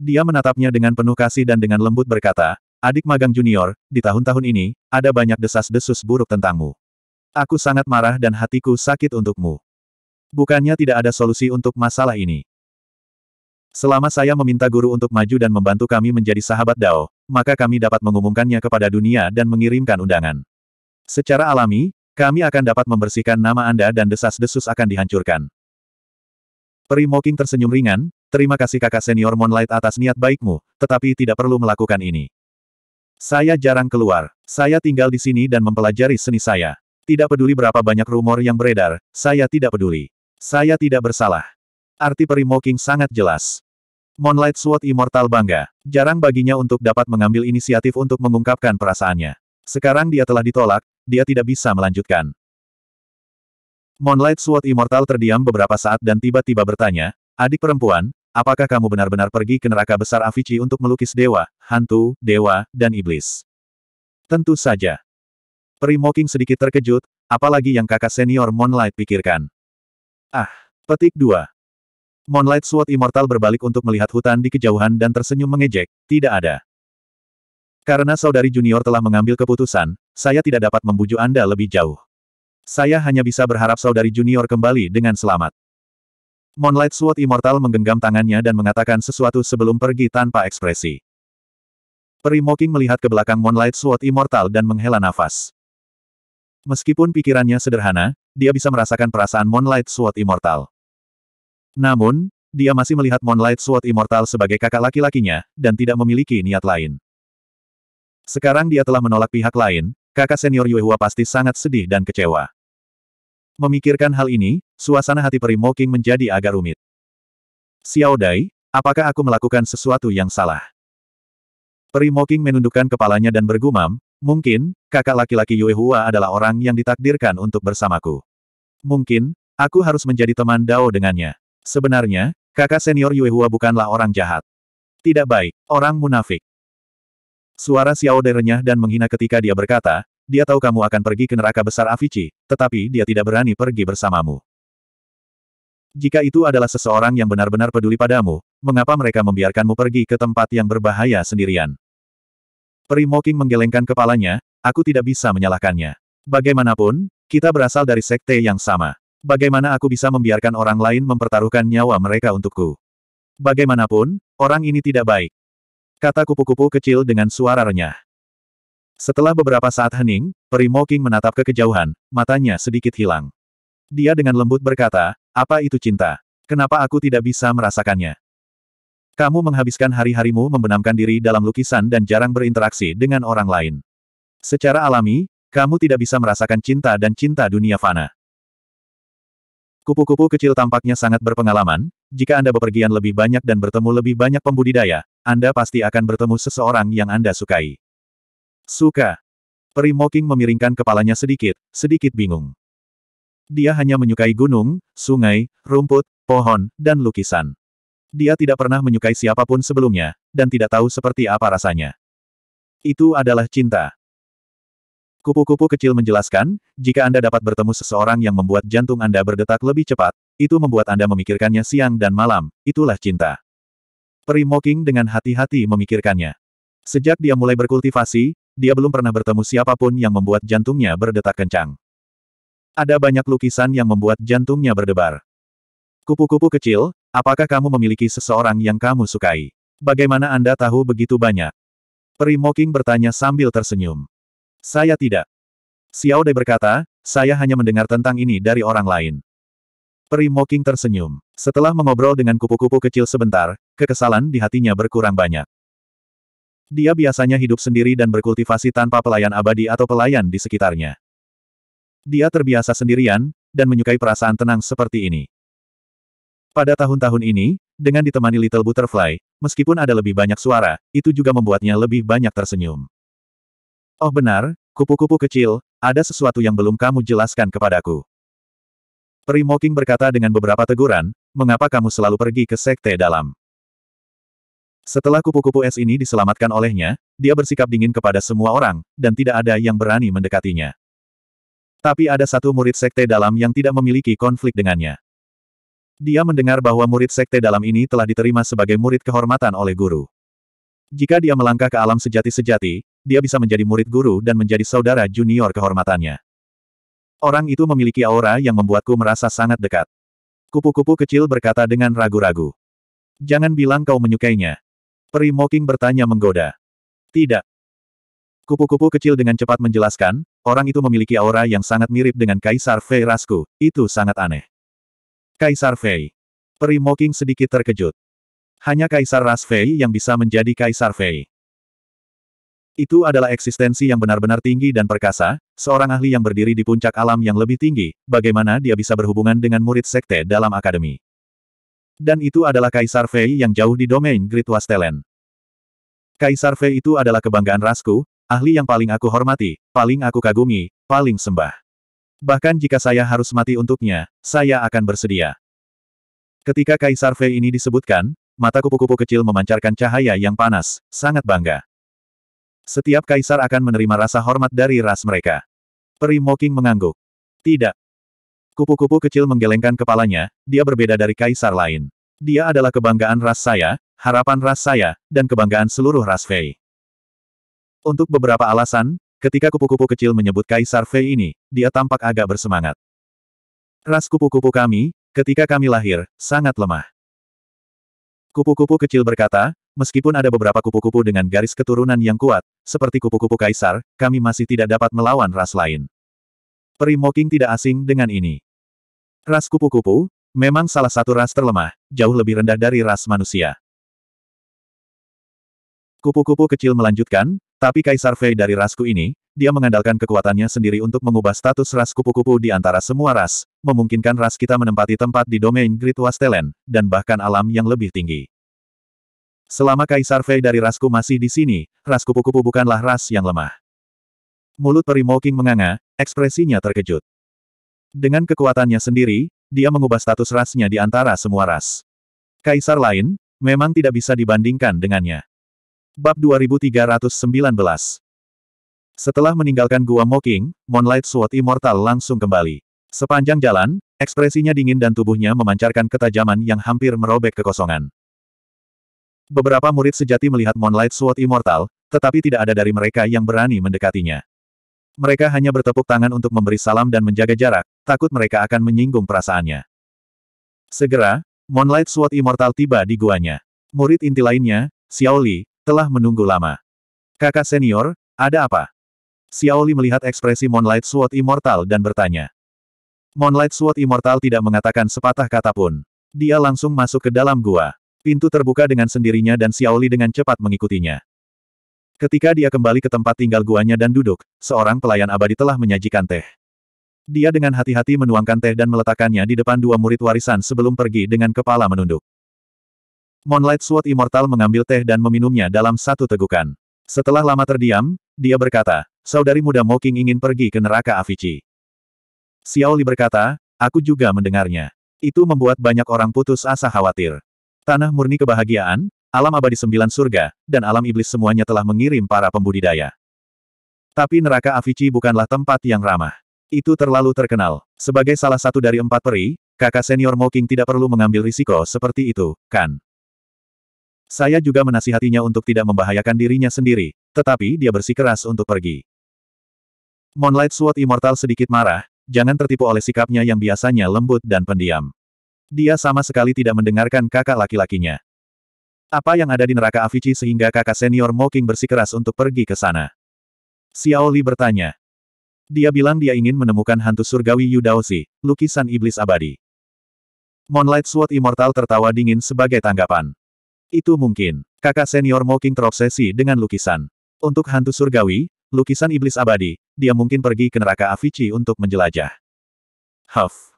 Dia menatapnya dengan penuh kasih dan dengan lembut berkata, Adik magang junior, di tahun-tahun ini, ada banyak desas-desus buruk tentangmu. Aku sangat marah dan hatiku sakit untukmu. Bukannya tidak ada solusi untuk masalah ini. Selama saya meminta guru untuk maju dan membantu kami menjadi sahabat Dao, maka kami dapat mengumumkannya kepada dunia dan mengirimkan undangan. Secara alami, kami akan dapat membersihkan nama Anda dan desas-desus akan dihancurkan. Primoking tersenyum ringan, terima kasih kakak senior Moonlight atas niat baikmu, tetapi tidak perlu melakukan ini. Saya jarang keluar, saya tinggal di sini dan mempelajari seni saya. Tidak peduli berapa banyak rumor yang beredar, saya tidak peduli. Saya tidak bersalah. Arti peri sangat jelas. Moonlight Sword Immortal bangga. Jarang baginya untuk dapat mengambil inisiatif untuk mengungkapkan perasaannya. Sekarang dia telah ditolak, dia tidak bisa melanjutkan. Moonlight Sword Immortal terdiam beberapa saat dan tiba-tiba bertanya, Adik perempuan, apakah kamu benar-benar pergi ke neraka besar Avicii untuk melukis dewa, hantu, dewa, dan iblis? Tentu saja. Peri sedikit terkejut, apalagi yang kakak senior Moonlight pikirkan. Ah, petik dua. Moonlight Sword Immortal berbalik untuk melihat hutan di kejauhan dan tersenyum mengejek, tidak ada. Karena saudari junior telah mengambil keputusan, saya tidak dapat membujuk Anda lebih jauh. Saya hanya bisa berharap saudari junior kembali dengan selamat. Moonlight Sword Immortal menggenggam tangannya dan mengatakan sesuatu sebelum pergi tanpa ekspresi. Perimoking melihat ke belakang Moonlight Sword Immortal dan menghela nafas. Meskipun pikirannya sederhana, dia bisa merasakan perasaan Moonlight Sword Immortal. Namun, dia masih melihat Moonlight Sword Immortal sebagai kakak laki-lakinya, dan tidak memiliki niat lain. Sekarang dia telah menolak pihak lain, kakak senior Yuehua pasti sangat sedih dan kecewa. Memikirkan hal ini, suasana hati peri Moking menjadi agak rumit. Xiao Dai, apakah aku melakukan sesuatu yang salah? Peri Moking menundukkan kepalanya dan bergumam, mungkin, kakak laki-laki Yuehua adalah orang yang ditakdirkan untuk bersamaku. Mungkin, aku harus menjadi teman Dao dengannya. Sebenarnya, kakak senior Yuehua bukanlah orang jahat. Tidak baik, orang munafik. Suara Xiao De renyah dan menghina ketika dia berkata, dia tahu kamu akan pergi ke neraka besar Avicii, tetapi dia tidak berani pergi bersamamu. Jika itu adalah seseorang yang benar-benar peduli padamu, mengapa mereka membiarkanmu pergi ke tempat yang berbahaya sendirian? Peri Moking menggelengkan kepalanya, aku tidak bisa menyalahkannya. Bagaimanapun, kita berasal dari sekte yang sama. Bagaimana aku bisa membiarkan orang lain mempertaruhkan nyawa mereka untukku? Bagaimanapun, orang ini tidak baik. Kata kupu-kupu kecil dengan suara renyah. Setelah beberapa saat hening, peri Moking menatap ke kejauhan, matanya sedikit hilang. Dia dengan lembut berkata, apa itu cinta? Kenapa aku tidak bisa merasakannya? Kamu menghabiskan hari-harimu membenamkan diri dalam lukisan dan jarang berinteraksi dengan orang lain. Secara alami, kamu tidak bisa merasakan cinta dan cinta dunia fana. Kupu-kupu kecil tampaknya sangat berpengalaman, jika Anda bepergian lebih banyak dan bertemu lebih banyak pembudidaya, Anda pasti akan bertemu seseorang yang Anda sukai. Suka. Peri Moking memiringkan kepalanya sedikit, sedikit bingung. Dia hanya menyukai gunung, sungai, rumput, pohon, dan lukisan. Dia tidak pernah menyukai siapapun sebelumnya, dan tidak tahu seperti apa rasanya. Itu adalah cinta. Kupu-kupu kecil menjelaskan, jika Anda dapat bertemu seseorang yang membuat jantung Anda berdetak lebih cepat, itu membuat Anda memikirkannya siang dan malam, itulah cinta. Peri Moking dengan hati-hati memikirkannya. Sejak dia mulai berkultivasi, dia belum pernah bertemu siapapun yang membuat jantungnya berdetak kencang. Ada banyak lukisan yang membuat jantungnya berdebar. Kupu-kupu kecil, apakah kamu memiliki seseorang yang kamu sukai? Bagaimana Anda tahu begitu banyak? Peri Moking bertanya sambil tersenyum. Saya tidak. Xiao De berkata, saya hanya mendengar tentang ini dari orang lain. Peri Moking tersenyum. Setelah mengobrol dengan kupu-kupu kecil sebentar, kekesalan di hatinya berkurang banyak. Dia biasanya hidup sendiri dan berkultivasi tanpa pelayan abadi atau pelayan di sekitarnya. Dia terbiasa sendirian, dan menyukai perasaan tenang seperti ini. Pada tahun-tahun ini, dengan ditemani Little Butterfly, meskipun ada lebih banyak suara, itu juga membuatnya lebih banyak tersenyum. Oh benar, kupu-kupu kecil, ada sesuatu yang belum kamu jelaskan kepadaku. Primoking berkata dengan beberapa teguran, mengapa kamu selalu pergi ke sekte dalam? Setelah kupu-kupu es ini diselamatkan olehnya, dia bersikap dingin kepada semua orang, dan tidak ada yang berani mendekatinya. Tapi ada satu murid sekte dalam yang tidak memiliki konflik dengannya. Dia mendengar bahwa murid sekte dalam ini telah diterima sebagai murid kehormatan oleh guru. Jika dia melangkah ke alam sejati-sejati, dia bisa menjadi murid guru dan menjadi saudara junior kehormatannya. Orang itu memiliki aura yang membuatku merasa sangat dekat. Kupu-kupu kecil berkata dengan ragu-ragu. Jangan bilang kau menyukainya. Peri Moking bertanya menggoda. Tidak. Kupu-kupu kecil dengan cepat menjelaskan, orang itu memiliki aura yang sangat mirip dengan Kaisar Fei Rasku, itu sangat aneh. Kaisar Fei. Peri Moking sedikit terkejut. Hanya Kaisar Ras Fei yang bisa menjadi Kaisar Fei. Itu adalah eksistensi yang benar-benar tinggi dan perkasa, seorang ahli yang berdiri di puncak alam yang lebih tinggi, bagaimana dia bisa berhubungan dengan murid sekte dalam akademi. Dan itu adalah Kaisar Fei yang jauh di domain Great Wastelen. Kaisar Fei itu adalah kebanggaan rasku, ahli yang paling aku hormati, paling aku kagumi, paling sembah. Bahkan jika saya harus mati untuknya, saya akan bersedia. Ketika Kaisar Fei ini disebutkan, mata kupu-kupu kecil memancarkan cahaya yang panas, sangat bangga. Setiap kaisar akan menerima rasa hormat dari ras mereka. Peri Moking mengangguk. Tidak. Kupu-kupu kecil menggelengkan kepalanya, dia berbeda dari kaisar lain. Dia adalah kebanggaan ras saya, harapan ras saya, dan kebanggaan seluruh ras Fei. Untuk beberapa alasan, ketika kupu-kupu kecil menyebut kaisar Fei ini, dia tampak agak bersemangat. Ras kupu-kupu kami, ketika kami lahir, sangat lemah. Kupu-kupu kecil berkata, meskipun ada beberapa kupu-kupu dengan garis keturunan yang kuat, seperti kupu-kupu kaisar, kami masih tidak dapat melawan ras lain. Peri Moking tidak asing dengan ini. Ras kupu-kupu, memang salah satu ras terlemah, jauh lebih rendah dari ras manusia. Kupu-kupu kecil melanjutkan, tapi Kaisar Fei dari rasku ini, dia mengandalkan kekuatannya sendiri untuk mengubah status ras kupu-kupu di antara semua ras, memungkinkan ras kita menempati tempat di domain Great Wastelen, dan bahkan alam yang lebih tinggi. Selama Kaisar Fei dari Rasku masih di sini, rasku kupu-kupu bukanlah ras yang lemah. Mulut peri Moking menganga, ekspresinya terkejut. Dengan kekuatannya sendiri, dia mengubah status rasnya di antara semua ras. Kaisar lain, memang tidak bisa dibandingkan dengannya. Bab 2319 Setelah meninggalkan Gua Moking, Moonlight Sword Immortal langsung kembali. Sepanjang jalan, ekspresinya dingin dan tubuhnya memancarkan ketajaman yang hampir merobek kekosongan. Beberapa murid sejati melihat Moonlight Sword Immortal, tetapi tidak ada dari mereka yang berani mendekatinya. Mereka hanya bertepuk tangan untuk memberi salam dan menjaga jarak, takut mereka akan menyinggung perasaannya. Segera, Moonlight Sword Immortal tiba di guanya. Murid inti lainnya, Xiao Li, telah menunggu lama. Kakak senior, ada apa? Xiao Li melihat ekspresi Moonlight Sword Immortal dan bertanya. Moonlight Sword Immortal tidak mengatakan sepatah kata pun. Dia langsung masuk ke dalam gua. Pintu terbuka dengan sendirinya dan Xiaoli dengan cepat mengikutinya. Ketika dia kembali ke tempat tinggal guanya dan duduk, seorang pelayan abadi telah menyajikan teh. Dia dengan hati-hati menuangkan teh dan meletakkannya di depan dua murid warisan sebelum pergi dengan kepala menunduk. Moonlight Sword Immortal mengambil teh dan meminumnya dalam satu tegukan. Setelah lama terdiam, dia berkata, saudari muda Moking ingin pergi ke neraka Avicii. Xiaoli berkata, aku juga mendengarnya. Itu membuat banyak orang putus asa khawatir. Tanah murni kebahagiaan, alam abadi sembilan surga, dan alam iblis semuanya telah mengirim para pembudidaya. Tapi neraka Avici bukanlah tempat yang ramah. Itu terlalu terkenal. Sebagai salah satu dari empat peri, kakak senior Moking tidak perlu mengambil risiko seperti itu, kan? Saya juga menasihatinya untuk tidak membahayakan dirinya sendiri, tetapi dia bersikeras untuk pergi. Moonlight Sword Immortal sedikit marah, jangan tertipu oleh sikapnya yang biasanya lembut dan pendiam. Dia sama sekali tidak mendengarkan kakak laki-lakinya. Apa yang ada di neraka Avicii sehingga kakak senior Moking bersikeras untuk pergi ke sana? Xiao Li bertanya. Dia bilang dia ingin menemukan hantu surgawi Yudaosi, lukisan iblis abadi. Moonlight Sword Immortal tertawa dingin sebagai tanggapan. Itu mungkin. Kakak senior Moking terobsesi dengan lukisan. Untuk hantu surgawi, lukisan iblis abadi, dia mungkin pergi ke neraka Avicii untuk menjelajah. Huff.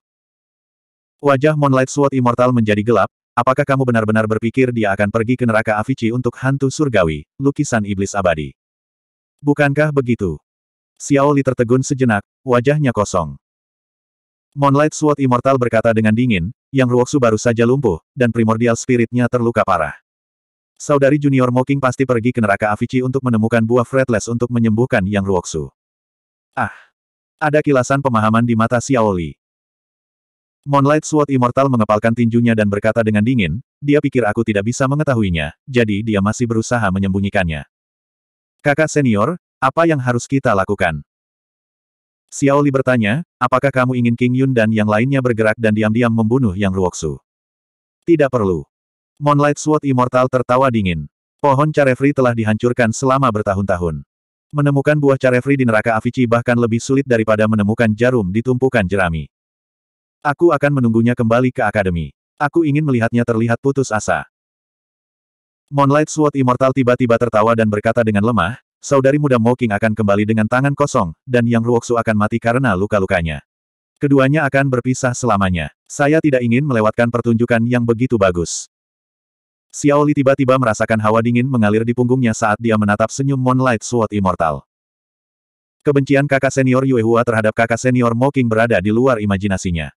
Wajah Moonlight Sword Immortal menjadi gelap, apakah kamu benar-benar berpikir dia akan pergi ke neraka Avici untuk hantu surgawi, lukisan iblis abadi? Bukankah begitu? Xiao Li tertegun sejenak, wajahnya kosong. Moonlight Sword Immortal berkata dengan dingin, yang Ruoksu baru saja lumpuh, dan primordial spiritnya terluka parah. Saudari junior Moking pasti pergi ke neraka Avici untuk menemukan buah fretless untuk menyembuhkan yang Ruoksu. Ah! Ada kilasan pemahaman di mata Xiao Li. Moonlight Sword Immortal mengepalkan tinjunya dan berkata dengan dingin, dia pikir aku tidak bisa mengetahuinya, jadi dia masih berusaha menyembunyikannya. Kakak senior, apa yang harus kita lakukan? Xiao Li bertanya, apakah kamu ingin King Yun dan yang lainnya bergerak dan diam-diam membunuh Yang Ruoksu? Tidak perlu. Moonlight Sword Immortal tertawa dingin. Pohon carefree telah dihancurkan selama bertahun-tahun. Menemukan buah carefree di neraka Avici bahkan lebih sulit daripada menemukan jarum di tumpukan jerami. Aku akan menunggunya kembali ke akademi. Aku ingin melihatnya terlihat putus asa. Moonlight Sword Immortal tiba-tiba tertawa dan berkata dengan lemah, saudari muda Moking akan kembali dengan tangan kosong, dan Yang Ruoksu akan mati karena luka-lukanya. Keduanya akan berpisah selamanya. Saya tidak ingin melewatkan pertunjukan yang begitu bagus. Xiaoli tiba-tiba merasakan hawa dingin mengalir di punggungnya saat dia menatap senyum Moonlight Sword Immortal. Kebencian kakak senior Yuehua terhadap kakak senior Moking berada di luar imajinasinya.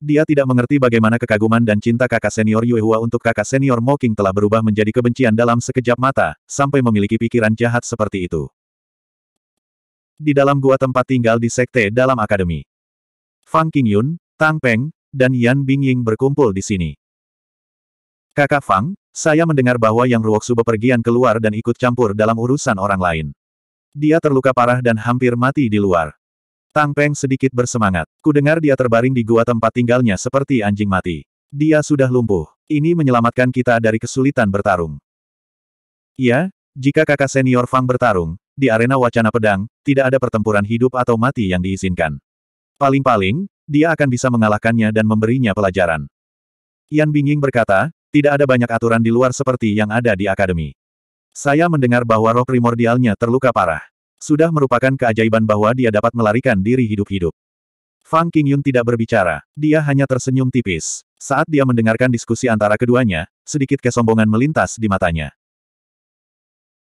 Dia tidak mengerti bagaimana kekaguman dan cinta kakak senior Yuehua untuk kakak senior Moking telah berubah menjadi kebencian dalam sekejap mata, sampai memiliki pikiran jahat seperti itu. Di dalam gua tempat tinggal di sekte dalam akademi. Fang Qingyun, Tang Peng, dan Yan Bingying berkumpul di sini. Kakak Fang, saya mendengar bahwa Yang Ruoksu bepergian keluar dan ikut campur dalam urusan orang lain. Dia terluka parah dan hampir mati di luar. Tang Peng sedikit bersemangat. Kudengar dia terbaring di gua tempat tinggalnya seperti anjing mati. Dia sudah lumpuh. Ini menyelamatkan kita dari kesulitan bertarung. Ya, jika kakak senior Fang bertarung, di arena wacana pedang, tidak ada pertempuran hidup atau mati yang diizinkan. Paling-paling, dia akan bisa mengalahkannya dan memberinya pelajaran. Yan Bingying berkata, tidak ada banyak aturan di luar seperti yang ada di akademi. Saya mendengar bahwa roh primordialnya terluka parah. Sudah merupakan keajaiban bahwa dia dapat melarikan diri hidup-hidup. Fang Qingyun tidak berbicara, dia hanya tersenyum tipis. Saat dia mendengarkan diskusi antara keduanya, sedikit kesombongan melintas di matanya.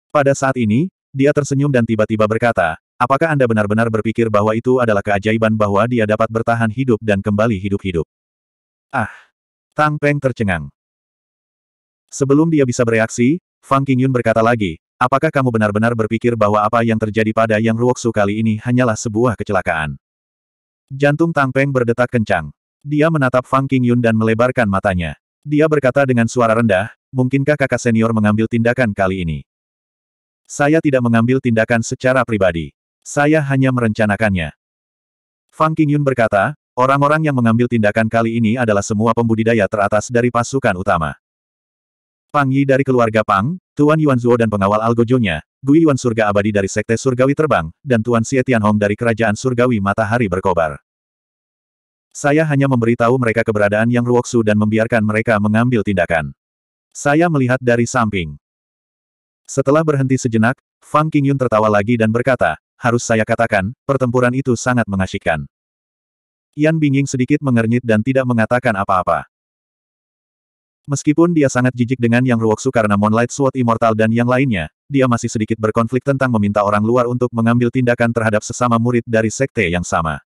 Pada saat ini, dia tersenyum dan tiba-tiba berkata, apakah Anda benar-benar berpikir bahwa itu adalah keajaiban bahwa dia dapat bertahan hidup dan kembali hidup-hidup? Ah! Tang Peng tercengang. Sebelum dia bisa bereaksi, Fang Qingyun berkata lagi, Apakah kamu benar-benar berpikir bahwa apa yang terjadi pada Yang Ruoksu kali ini hanyalah sebuah kecelakaan? Jantung Tang Peng berdetak kencang. Dia menatap Fang Qingyun dan melebarkan matanya. Dia berkata dengan suara rendah, mungkinkah kakak senior mengambil tindakan kali ini? Saya tidak mengambil tindakan secara pribadi. Saya hanya merencanakannya. Fang Qingyun berkata, orang-orang yang mengambil tindakan kali ini adalah semua pembudidaya teratas dari pasukan utama. Pang Yi dari keluarga Pang, Tuan Yuan Zuo dan pengawal algojonya, Gui Yuan Surga Abadi dari Sekte Surgawi Terbang, dan Tuan Xie Tianhong dari Kerajaan Surgawi Matahari Berkobar. Saya hanya memberitahu mereka keberadaan Yang Ruoksu dan membiarkan mereka mengambil tindakan. Saya melihat dari samping. Setelah berhenti sejenak, Fang Qingyun tertawa lagi dan berkata, harus saya katakan, pertempuran itu sangat mengasyikkan. Yan Bingying sedikit mengernyit dan tidak mengatakan apa-apa. Meskipun dia sangat jijik dengan Yang Ruoksu karena Moonlight Sword Immortal dan yang lainnya, dia masih sedikit berkonflik tentang meminta orang luar untuk mengambil tindakan terhadap sesama murid dari sekte yang sama.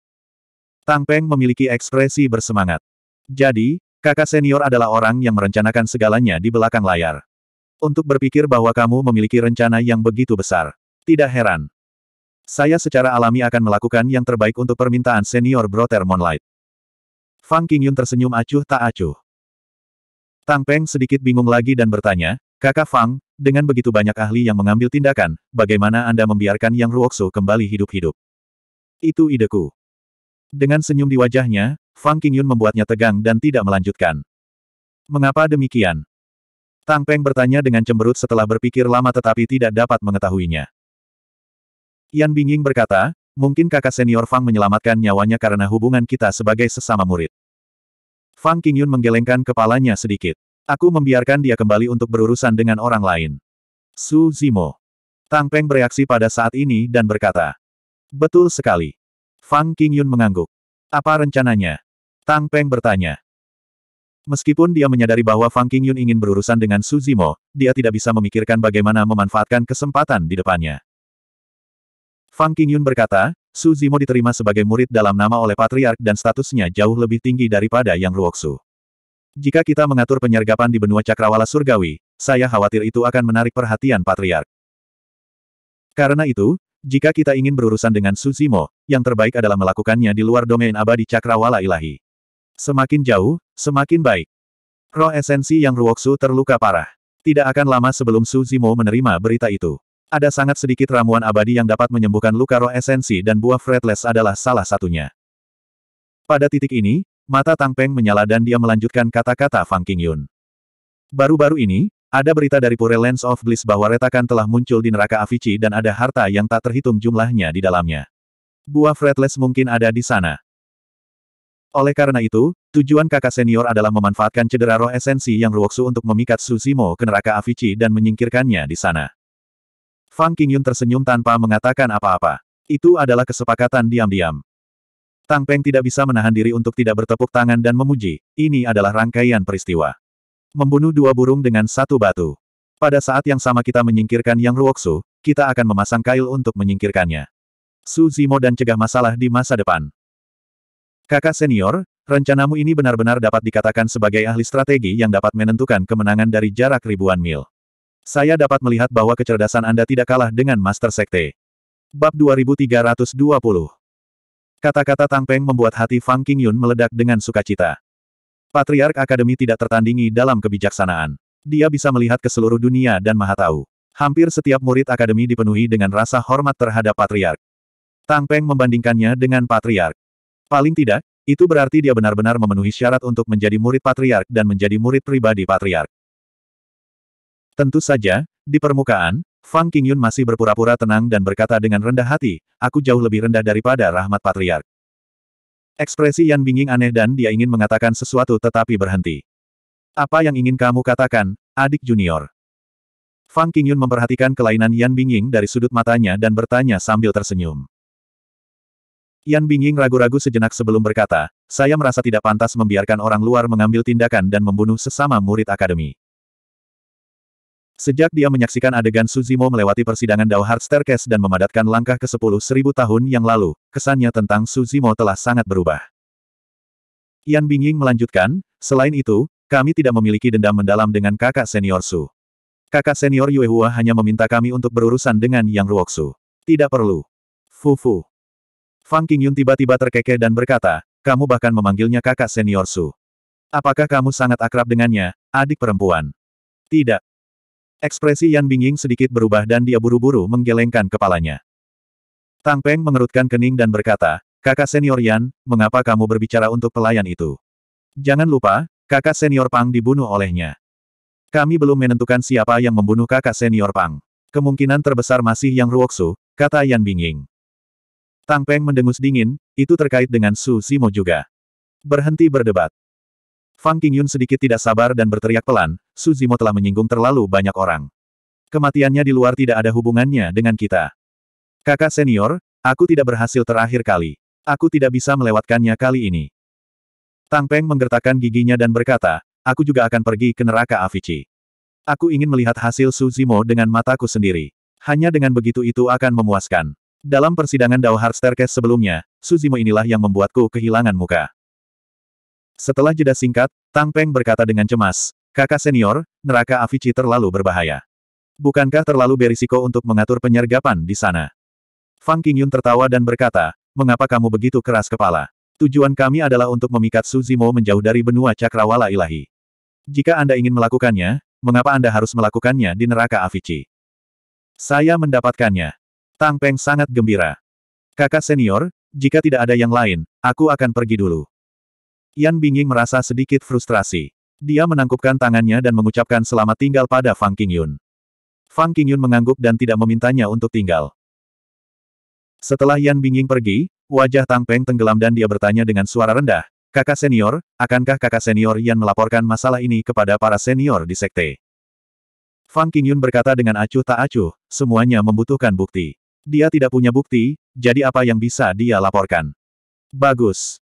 Tang Peng memiliki ekspresi bersemangat. Jadi, kakak senior adalah orang yang merencanakan segalanya di belakang layar. Untuk berpikir bahwa kamu memiliki rencana yang begitu besar. Tidak heran. Saya secara alami akan melakukan yang terbaik untuk permintaan senior Brother Moonlight. Fang Qingyun tersenyum acuh tak acuh. Tang Peng sedikit bingung lagi dan bertanya, Kakak Fang, dengan begitu banyak ahli yang mengambil tindakan, bagaimana Anda membiarkan Yang Ruoksu kembali hidup-hidup? Itu ideku. Dengan senyum di wajahnya, Fang Qingyun membuatnya tegang dan tidak melanjutkan. Mengapa demikian? Tang Peng bertanya dengan cemberut setelah berpikir lama tetapi tidak dapat mengetahuinya. Yan Bingying berkata, mungkin kakak senior Fang menyelamatkan nyawanya karena hubungan kita sebagai sesama murid. Fang Qingyun menggelengkan kepalanya sedikit. Aku membiarkan dia kembali untuk berurusan dengan orang lain. Su Zimo. Tang Peng bereaksi pada saat ini dan berkata. Betul sekali. Fang Qingyun mengangguk. Apa rencananya? Tang Peng bertanya. Meskipun dia menyadari bahwa Fang Qingyun ingin berurusan dengan Su Zimo, dia tidak bisa memikirkan bagaimana memanfaatkan kesempatan di depannya. Fang Qingyun berkata, Su Zimo diterima sebagai murid dalam nama oleh Patriark dan statusnya jauh lebih tinggi daripada Yang Ruoksu. Jika kita mengatur penyergapan di benua cakrawala surgawi, saya khawatir itu akan menarik perhatian Patriark. Karena itu, jika kita ingin berurusan dengan Su Zimo, yang terbaik adalah melakukannya di luar domain abadi cakrawala ilahi. Semakin jauh, semakin baik. Roh esensi yang Ruoksu terluka parah. Tidak akan lama sebelum Su Zimo menerima berita itu. Ada sangat sedikit ramuan abadi yang dapat menyembuhkan luka roh esensi dan buah fretless adalah salah satunya. Pada titik ini, mata Tang Peng menyala dan dia melanjutkan kata-kata Fang Qingyun. Baru-baru ini, ada berita dari Pure Lens of Bliss bahwa retakan telah muncul di neraka Avicii dan ada harta yang tak terhitung jumlahnya di dalamnya. Buah fretless mungkin ada di sana. Oleh karena itu, tujuan kakak senior adalah memanfaatkan cedera roh esensi yang ruoksu untuk memikat Susimo ke neraka Avicii dan menyingkirkannya di sana. Fang Qingyun tersenyum tanpa mengatakan apa-apa. Itu adalah kesepakatan diam-diam. Tang Peng tidak bisa menahan diri untuk tidak bertepuk tangan dan memuji, ini adalah rangkaian peristiwa. Membunuh dua burung dengan satu batu. Pada saat yang sama kita menyingkirkan Yang Ruoksu, kita akan memasang kail untuk menyingkirkannya. Su Zimo dan cegah masalah di masa depan. Kakak senior, rencanamu ini benar-benar dapat dikatakan sebagai ahli strategi yang dapat menentukan kemenangan dari jarak ribuan mil. Saya dapat melihat bahwa kecerdasan Anda tidak kalah dengan Master Sekte. Bab 2320 Kata-kata Tang Peng membuat hati Fang Qingyun meledak dengan sukacita. Patriark Akademi tidak tertandingi dalam kebijaksanaan. Dia bisa melihat ke seluruh dunia dan maha tahu. Hampir setiap murid akademi dipenuhi dengan rasa hormat terhadap Patriark. Tang Peng membandingkannya dengan Patriark. Paling tidak, itu berarti dia benar-benar memenuhi syarat untuk menjadi murid Patriark dan menjadi murid pribadi Patriark. Tentu saja, di permukaan, Fang Qingyun masih berpura-pura tenang dan berkata dengan rendah hati, aku jauh lebih rendah daripada rahmat patriark. Ekspresi Yan Binging aneh dan dia ingin mengatakan sesuatu tetapi berhenti. Apa yang ingin kamu katakan, adik junior? Fang Qingyun memperhatikan kelainan Yan Bingying dari sudut matanya dan bertanya sambil tersenyum. Yan Bingying ragu-ragu sejenak sebelum berkata, saya merasa tidak pantas membiarkan orang luar mengambil tindakan dan membunuh sesama murid akademi. Sejak dia menyaksikan adegan Suzimo melewati persidangan Dao Heart Staircase dan memadatkan langkah ke sepuluh seribu tahun yang lalu, kesannya tentang Suzimo telah sangat berubah. Yan Bingying melanjutkan, selain itu, kami tidak memiliki dendam mendalam dengan kakak senior Su. Kakak senior Yuehua hanya meminta kami untuk berurusan dengan Yang Ruoksu. Tidak perlu. Fu Fu. Fang Qingyun tiba-tiba terkekeh dan berkata, kamu bahkan memanggilnya kakak senior Su. Apakah kamu sangat akrab dengannya, adik perempuan? Tidak, Ekspresi Yan Bingying sedikit berubah dan dia buru-buru menggelengkan kepalanya. Tang Peng mengerutkan kening dan berkata, Kakak senior Yan, mengapa kamu berbicara untuk pelayan itu? Jangan lupa, kakak senior Pang dibunuh olehnya. Kami belum menentukan siapa yang membunuh kakak senior Pang. Kemungkinan terbesar masih yang Ruoksu, kata Yan Bingying. Tang Peng mendengus dingin, itu terkait dengan Su Simo juga. Berhenti berdebat. Fang Qingyun sedikit tidak sabar dan berteriak pelan, Su Zimo telah menyinggung terlalu banyak orang. Kematiannya di luar tidak ada hubungannya dengan kita. Kakak senior, aku tidak berhasil terakhir kali. Aku tidak bisa melewatkannya kali ini. Tang Peng menggertakkan giginya dan berkata, aku juga akan pergi ke neraka Avicii. Aku ingin melihat hasil Su Zimo dengan mataku sendiri. Hanya dengan begitu itu akan memuaskan. Dalam persidangan Dao Heart Staircase sebelumnya, Zimo inilah yang membuatku kehilangan muka. Setelah jeda singkat, Tang Peng berkata dengan cemas, kakak senior, neraka Avici terlalu berbahaya. Bukankah terlalu berisiko untuk mengatur penyergapan di sana? Fang Qingyun tertawa dan berkata, mengapa kamu begitu keras kepala? Tujuan kami adalah untuk memikat Suzimo menjauh dari benua cakrawala ilahi. Jika Anda ingin melakukannya, mengapa Anda harus melakukannya di neraka Avici? Saya mendapatkannya. Tang Peng sangat gembira. Kakak senior, jika tidak ada yang lain, aku akan pergi dulu. Yan Bingying merasa sedikit frustrasi. Dia menangkupkan tangannya dan mengucapkan selamat tinggal pada Fang Qingyun. Fang Qingyun mengangguk dan tidak memintanya untuk tinggal. Setelah Yan Bingying pergi, wajah Tang Peng tenggelam dan dia bertanya dengan suara rendah, Kakak senior, akankah kakak senior Yan melaporkan masalah ini kepada para senior di sekte? Fang Qingyun berkata dengan acuh tak acuh, semuanya membutuhkan bukti. Dia tidak punya bukti, jadi apa yang bisa dia laporkan? Bagus.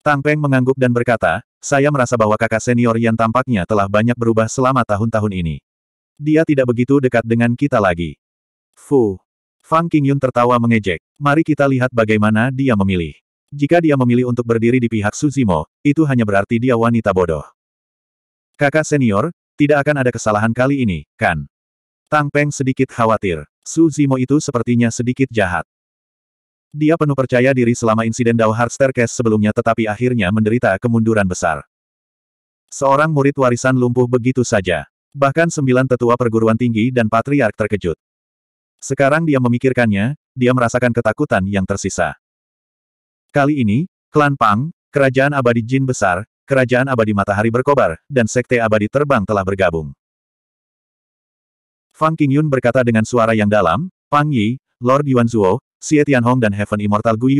Tang Peng mengangguk dan berkata, saya merasa bahwa kakak senior yang tampaknya telah banyak berubah selama tahun-tahun ini. Dia tidak begitu dekat dengan kita lagi. Fu. Fang Qingyun tertawa mengejek. Mari kita lihat bagaimana dia memilih. Jika dia memilih untuk berdiri di pihak Suzimo, itu hanya berarti dia wanita bodoh. Kakak senior, tidak akan ada kesalahan kali ini, kan? Tang Peng sedikit khawatir. Suzimo itu sepertinya sedikit jahat. Dia penuh percaya diri selama insiden Dao Heart Staircase sebelumnya tetapi akhirnya menderita kemunduran besar. Seorang murid warisan lumpuh begitu saja. Bahkan sembilan tetua perguruan tinggi dan patriark terkejut. Sekarang dia memikirkannya, dia merasakan ketakutan yang tersisa. Kali ini, klan Pang, kerajaan abadi jin besar, kerajaan abadi matahari berkobar, dan sekte abadi terbang telah bergabung. Fang Qingyun berkata dengan suara yang dalam, Pang Yi, Lord Yuan Zuo, Xie Tianhong dan Heaven Immortal Gu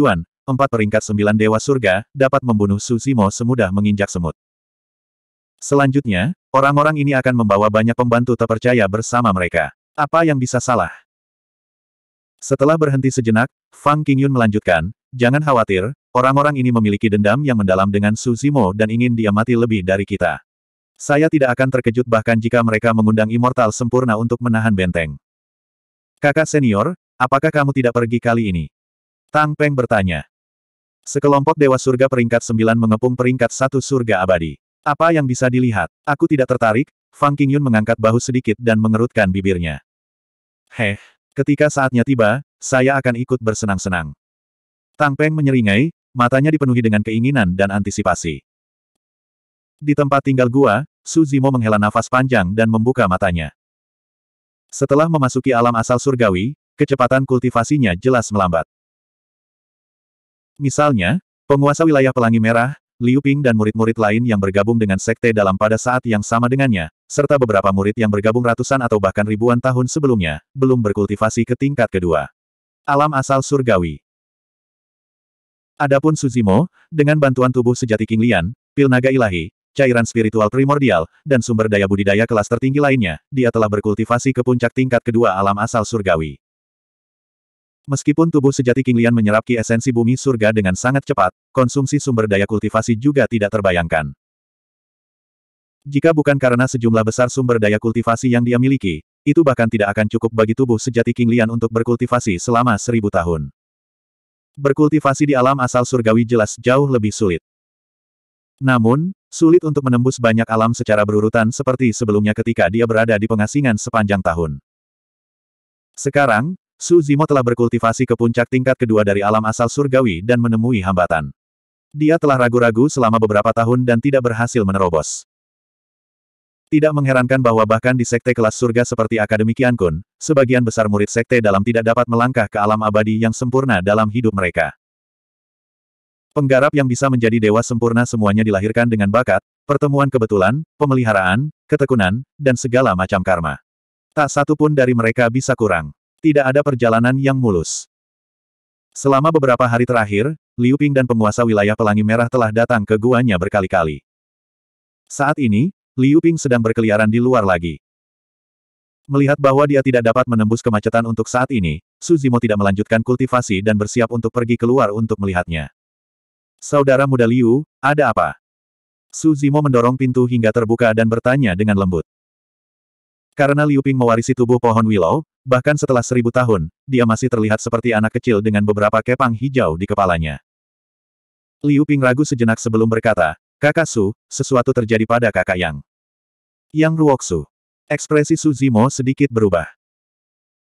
empat peringkat sembilan dewa surga, dapat membunuh Su Zimo semudah menginjak semut. Selanjutnya, orang-orang ini akan membawa banyak pembantu terpercaya bersama mereka. Apa yang bisa salah? Setelah berhenti sejenak, Fang Qingyun melanjutkan, Jangan khawatir, orang-orang ini memiliki dendam yang mendalam dengan Su Zimo dan ingin dia mati lebih dari kita. Saya tidak akan terkejut bahkan jika mereka mengundang Immortal Sempurna untuk menahan benteng. Kakak senior, Apakah kamu tidak pergi kali ini? Tang Peng bertanya. Sekelompok Dewa Surga peringkat sembilan mengepung peringkat satu surga abadi. Apa yang bisa dilihat? Aku tidak tertarik, Fang Qingyun mengangkat bahu sedikit dan mengerutkan bibirnya. Heh, ketika saatnya tiba, saya akan ikut bersenang-senang. Tang Peng menyeringai, matanya dipenuhi dengan keinginan dan antisipasi. Di tempat tinggal gua, Su Zimo menghela nafas panjang dan membuka matanya. Setelah memasuki alam asal surgawi, kecepatan kultivasinya jelas melambat. Misalnya, penguasa wilayah Pelangi Merah, Liu Ping dan murid-murid lain yang bergabung dengan sekte dalam pada saat yang sama dengannya, serta beberapa murid yang bergabung ratusan atau bahkan ribuan tahun sebelumnya, belum berkultivasi ke tingkat kedua. Alam asal surgawi Adapun Suzimo, dengan bantuan tubuh sejati King Lian, pil naga ilahi, cairan spiritual primordial, dan sumber daya budidaya kelas tertinggi lainnya, dia telah berkultivasi ke puncak tingkat kedua alam asal surgawi. Meskipun tubuh sejati King Lian menyerap ki esensi bumi surga dengan sangat cepat, konsumsi sumber daya kultivasi juga tidak terbayangkan. Jika bukan karena sejumlah besar sumber daya kultivasi yang dia miliki, itu bahkan tidak akan cukup bagi tubuh sejati King Lian untuk berkultivasi selama seribu tahun. Berkultivasi di alam asal surgawi jelas jauh lebih sulit. Namun, sulit untuk menembus banyak alam secara berurutan seperti sebelumnya ketika dia berada di pengasingan sepanjang tahun. Sekarang, Su Zimo telah berkultivasi ke puncak tingkat kedua dari alam asal surgawi dan menemui hambatan. Dia telah ragu-ragu selama beberapa tahun dan tidak berhasil menerobos. Tidak mengherankan bahwa bahkan di sekte kelas surga seperti Akademi Kun, sebagian besar murid sekte dalam tidak dapat melangkah ke alam abadi yang sempurna dalam hidup mereka. Penggarap yang bisa menjadi dewa sempurna semuanya dilahirkan dengan bakat, pertemuan kebetulan, pemeliharaan, ketekunan, dan segala macam karma. Tak satu pun dari mereka bisa kurang. Tidak ada perjalanan yang mulus. Selama beberapa hari terakhir, Liu Ping dan penguasa wilayah Pelangi Merah telah datang ke guanya berkali-kali. Saat ini, Liu Ping sedang berkeliaran di luar lagi. Melihat bahwa dia tidak dapat menembus kemacetan untuk saat ini, Suzimo tidak melanjutkan kultivasi dan bersiap untuk pergi keluar untuk melihatnya. Saudara muda Liu, ada apa? Suzimo mendorong pintu hingga terbuka dan bertanya dengan lembut. Karena Liu Ping mewarisi tubuh pohon willow, bahkan setelah seribu tahun, dia masih terlihat seperti anak kecil dengan beberapa kepang hijau di kepalanya. Liu Ping ragu sejenak sebelum berkata, Kakak Su, sesuatu terjadi pada kakak Yang. Yang Ruoksu. Ekspresi Su Zimo sedikit berubah.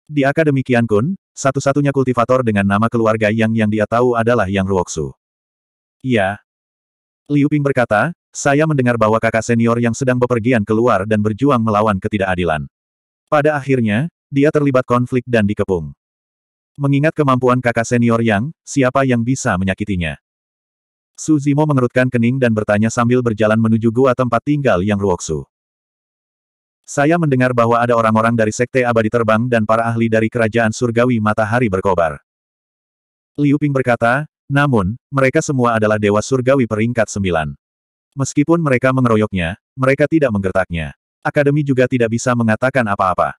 Di Akademi Kian Kun, satu-satunya kultivator dengan nama keluarga Yang yang dia tahu adalah Yang Ruoksu. Iya, Liu Ping berkata, saya mendengar bahwa kakak senior yang sedang bepergian keluar dan berjuang melawan ketidakadilan. Pada akhirnya, dia terlibat konflik dan dikepung. Mengingat kemampuan kakak senior yang, siapa yang bisa menyakitinya? Su Zimo mengerutkan kening dan bertanya sambil berjalan menuju gua tempat tinggal yang Ruoksu. Saya mendengar bahwa ada orang-orang dari Sekte Abadi Terbang dan para ahli dari Kerajaan Surgawi Matahari berkobar. Liu Ping berkata, namun, mereka semua adalah dewa surgawi peringkat sembilan. Meskipun mereka mengeroyoknya, mereka tidak menggertaknya. Akademi juga tidak bisa mengatakan apa-apa.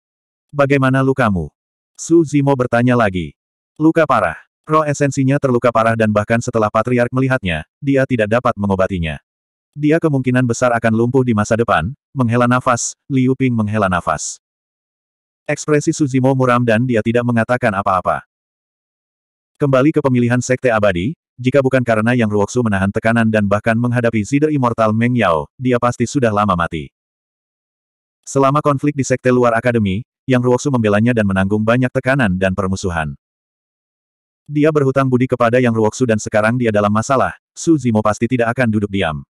Bagaimana lukamu? Su Zimo bertanya lagi. Luka parah. Roh esensinya terluka parah dan bahkan setelah Patriark melihatnya, dia tidak dapat mengobatinya. Dia kemungkinan besar akan lumpuh di masa depan, menghela nafas, Liu Ping menghela nafas. Ekspresi Suzimo muram dan dia tidak mengatakan apa-apa. Kembali ke pemilihan Sekte Abadi, jika bukan karena Yang Ruoksu menahan tekanan dan bahkan menghadapi Zider Immortal Meng Yao, dia pasti sudah lama mati. Selama konflik di Sekte Luar Akademi, Yang Ruoksu membelanya dan menanggung banyak tekanan dan permusuhan. Dia berhutang budi kepada Yang Ruoksu dan sekarang dia dalam masalah, Su Zimo pasti tidak akan duduk diam.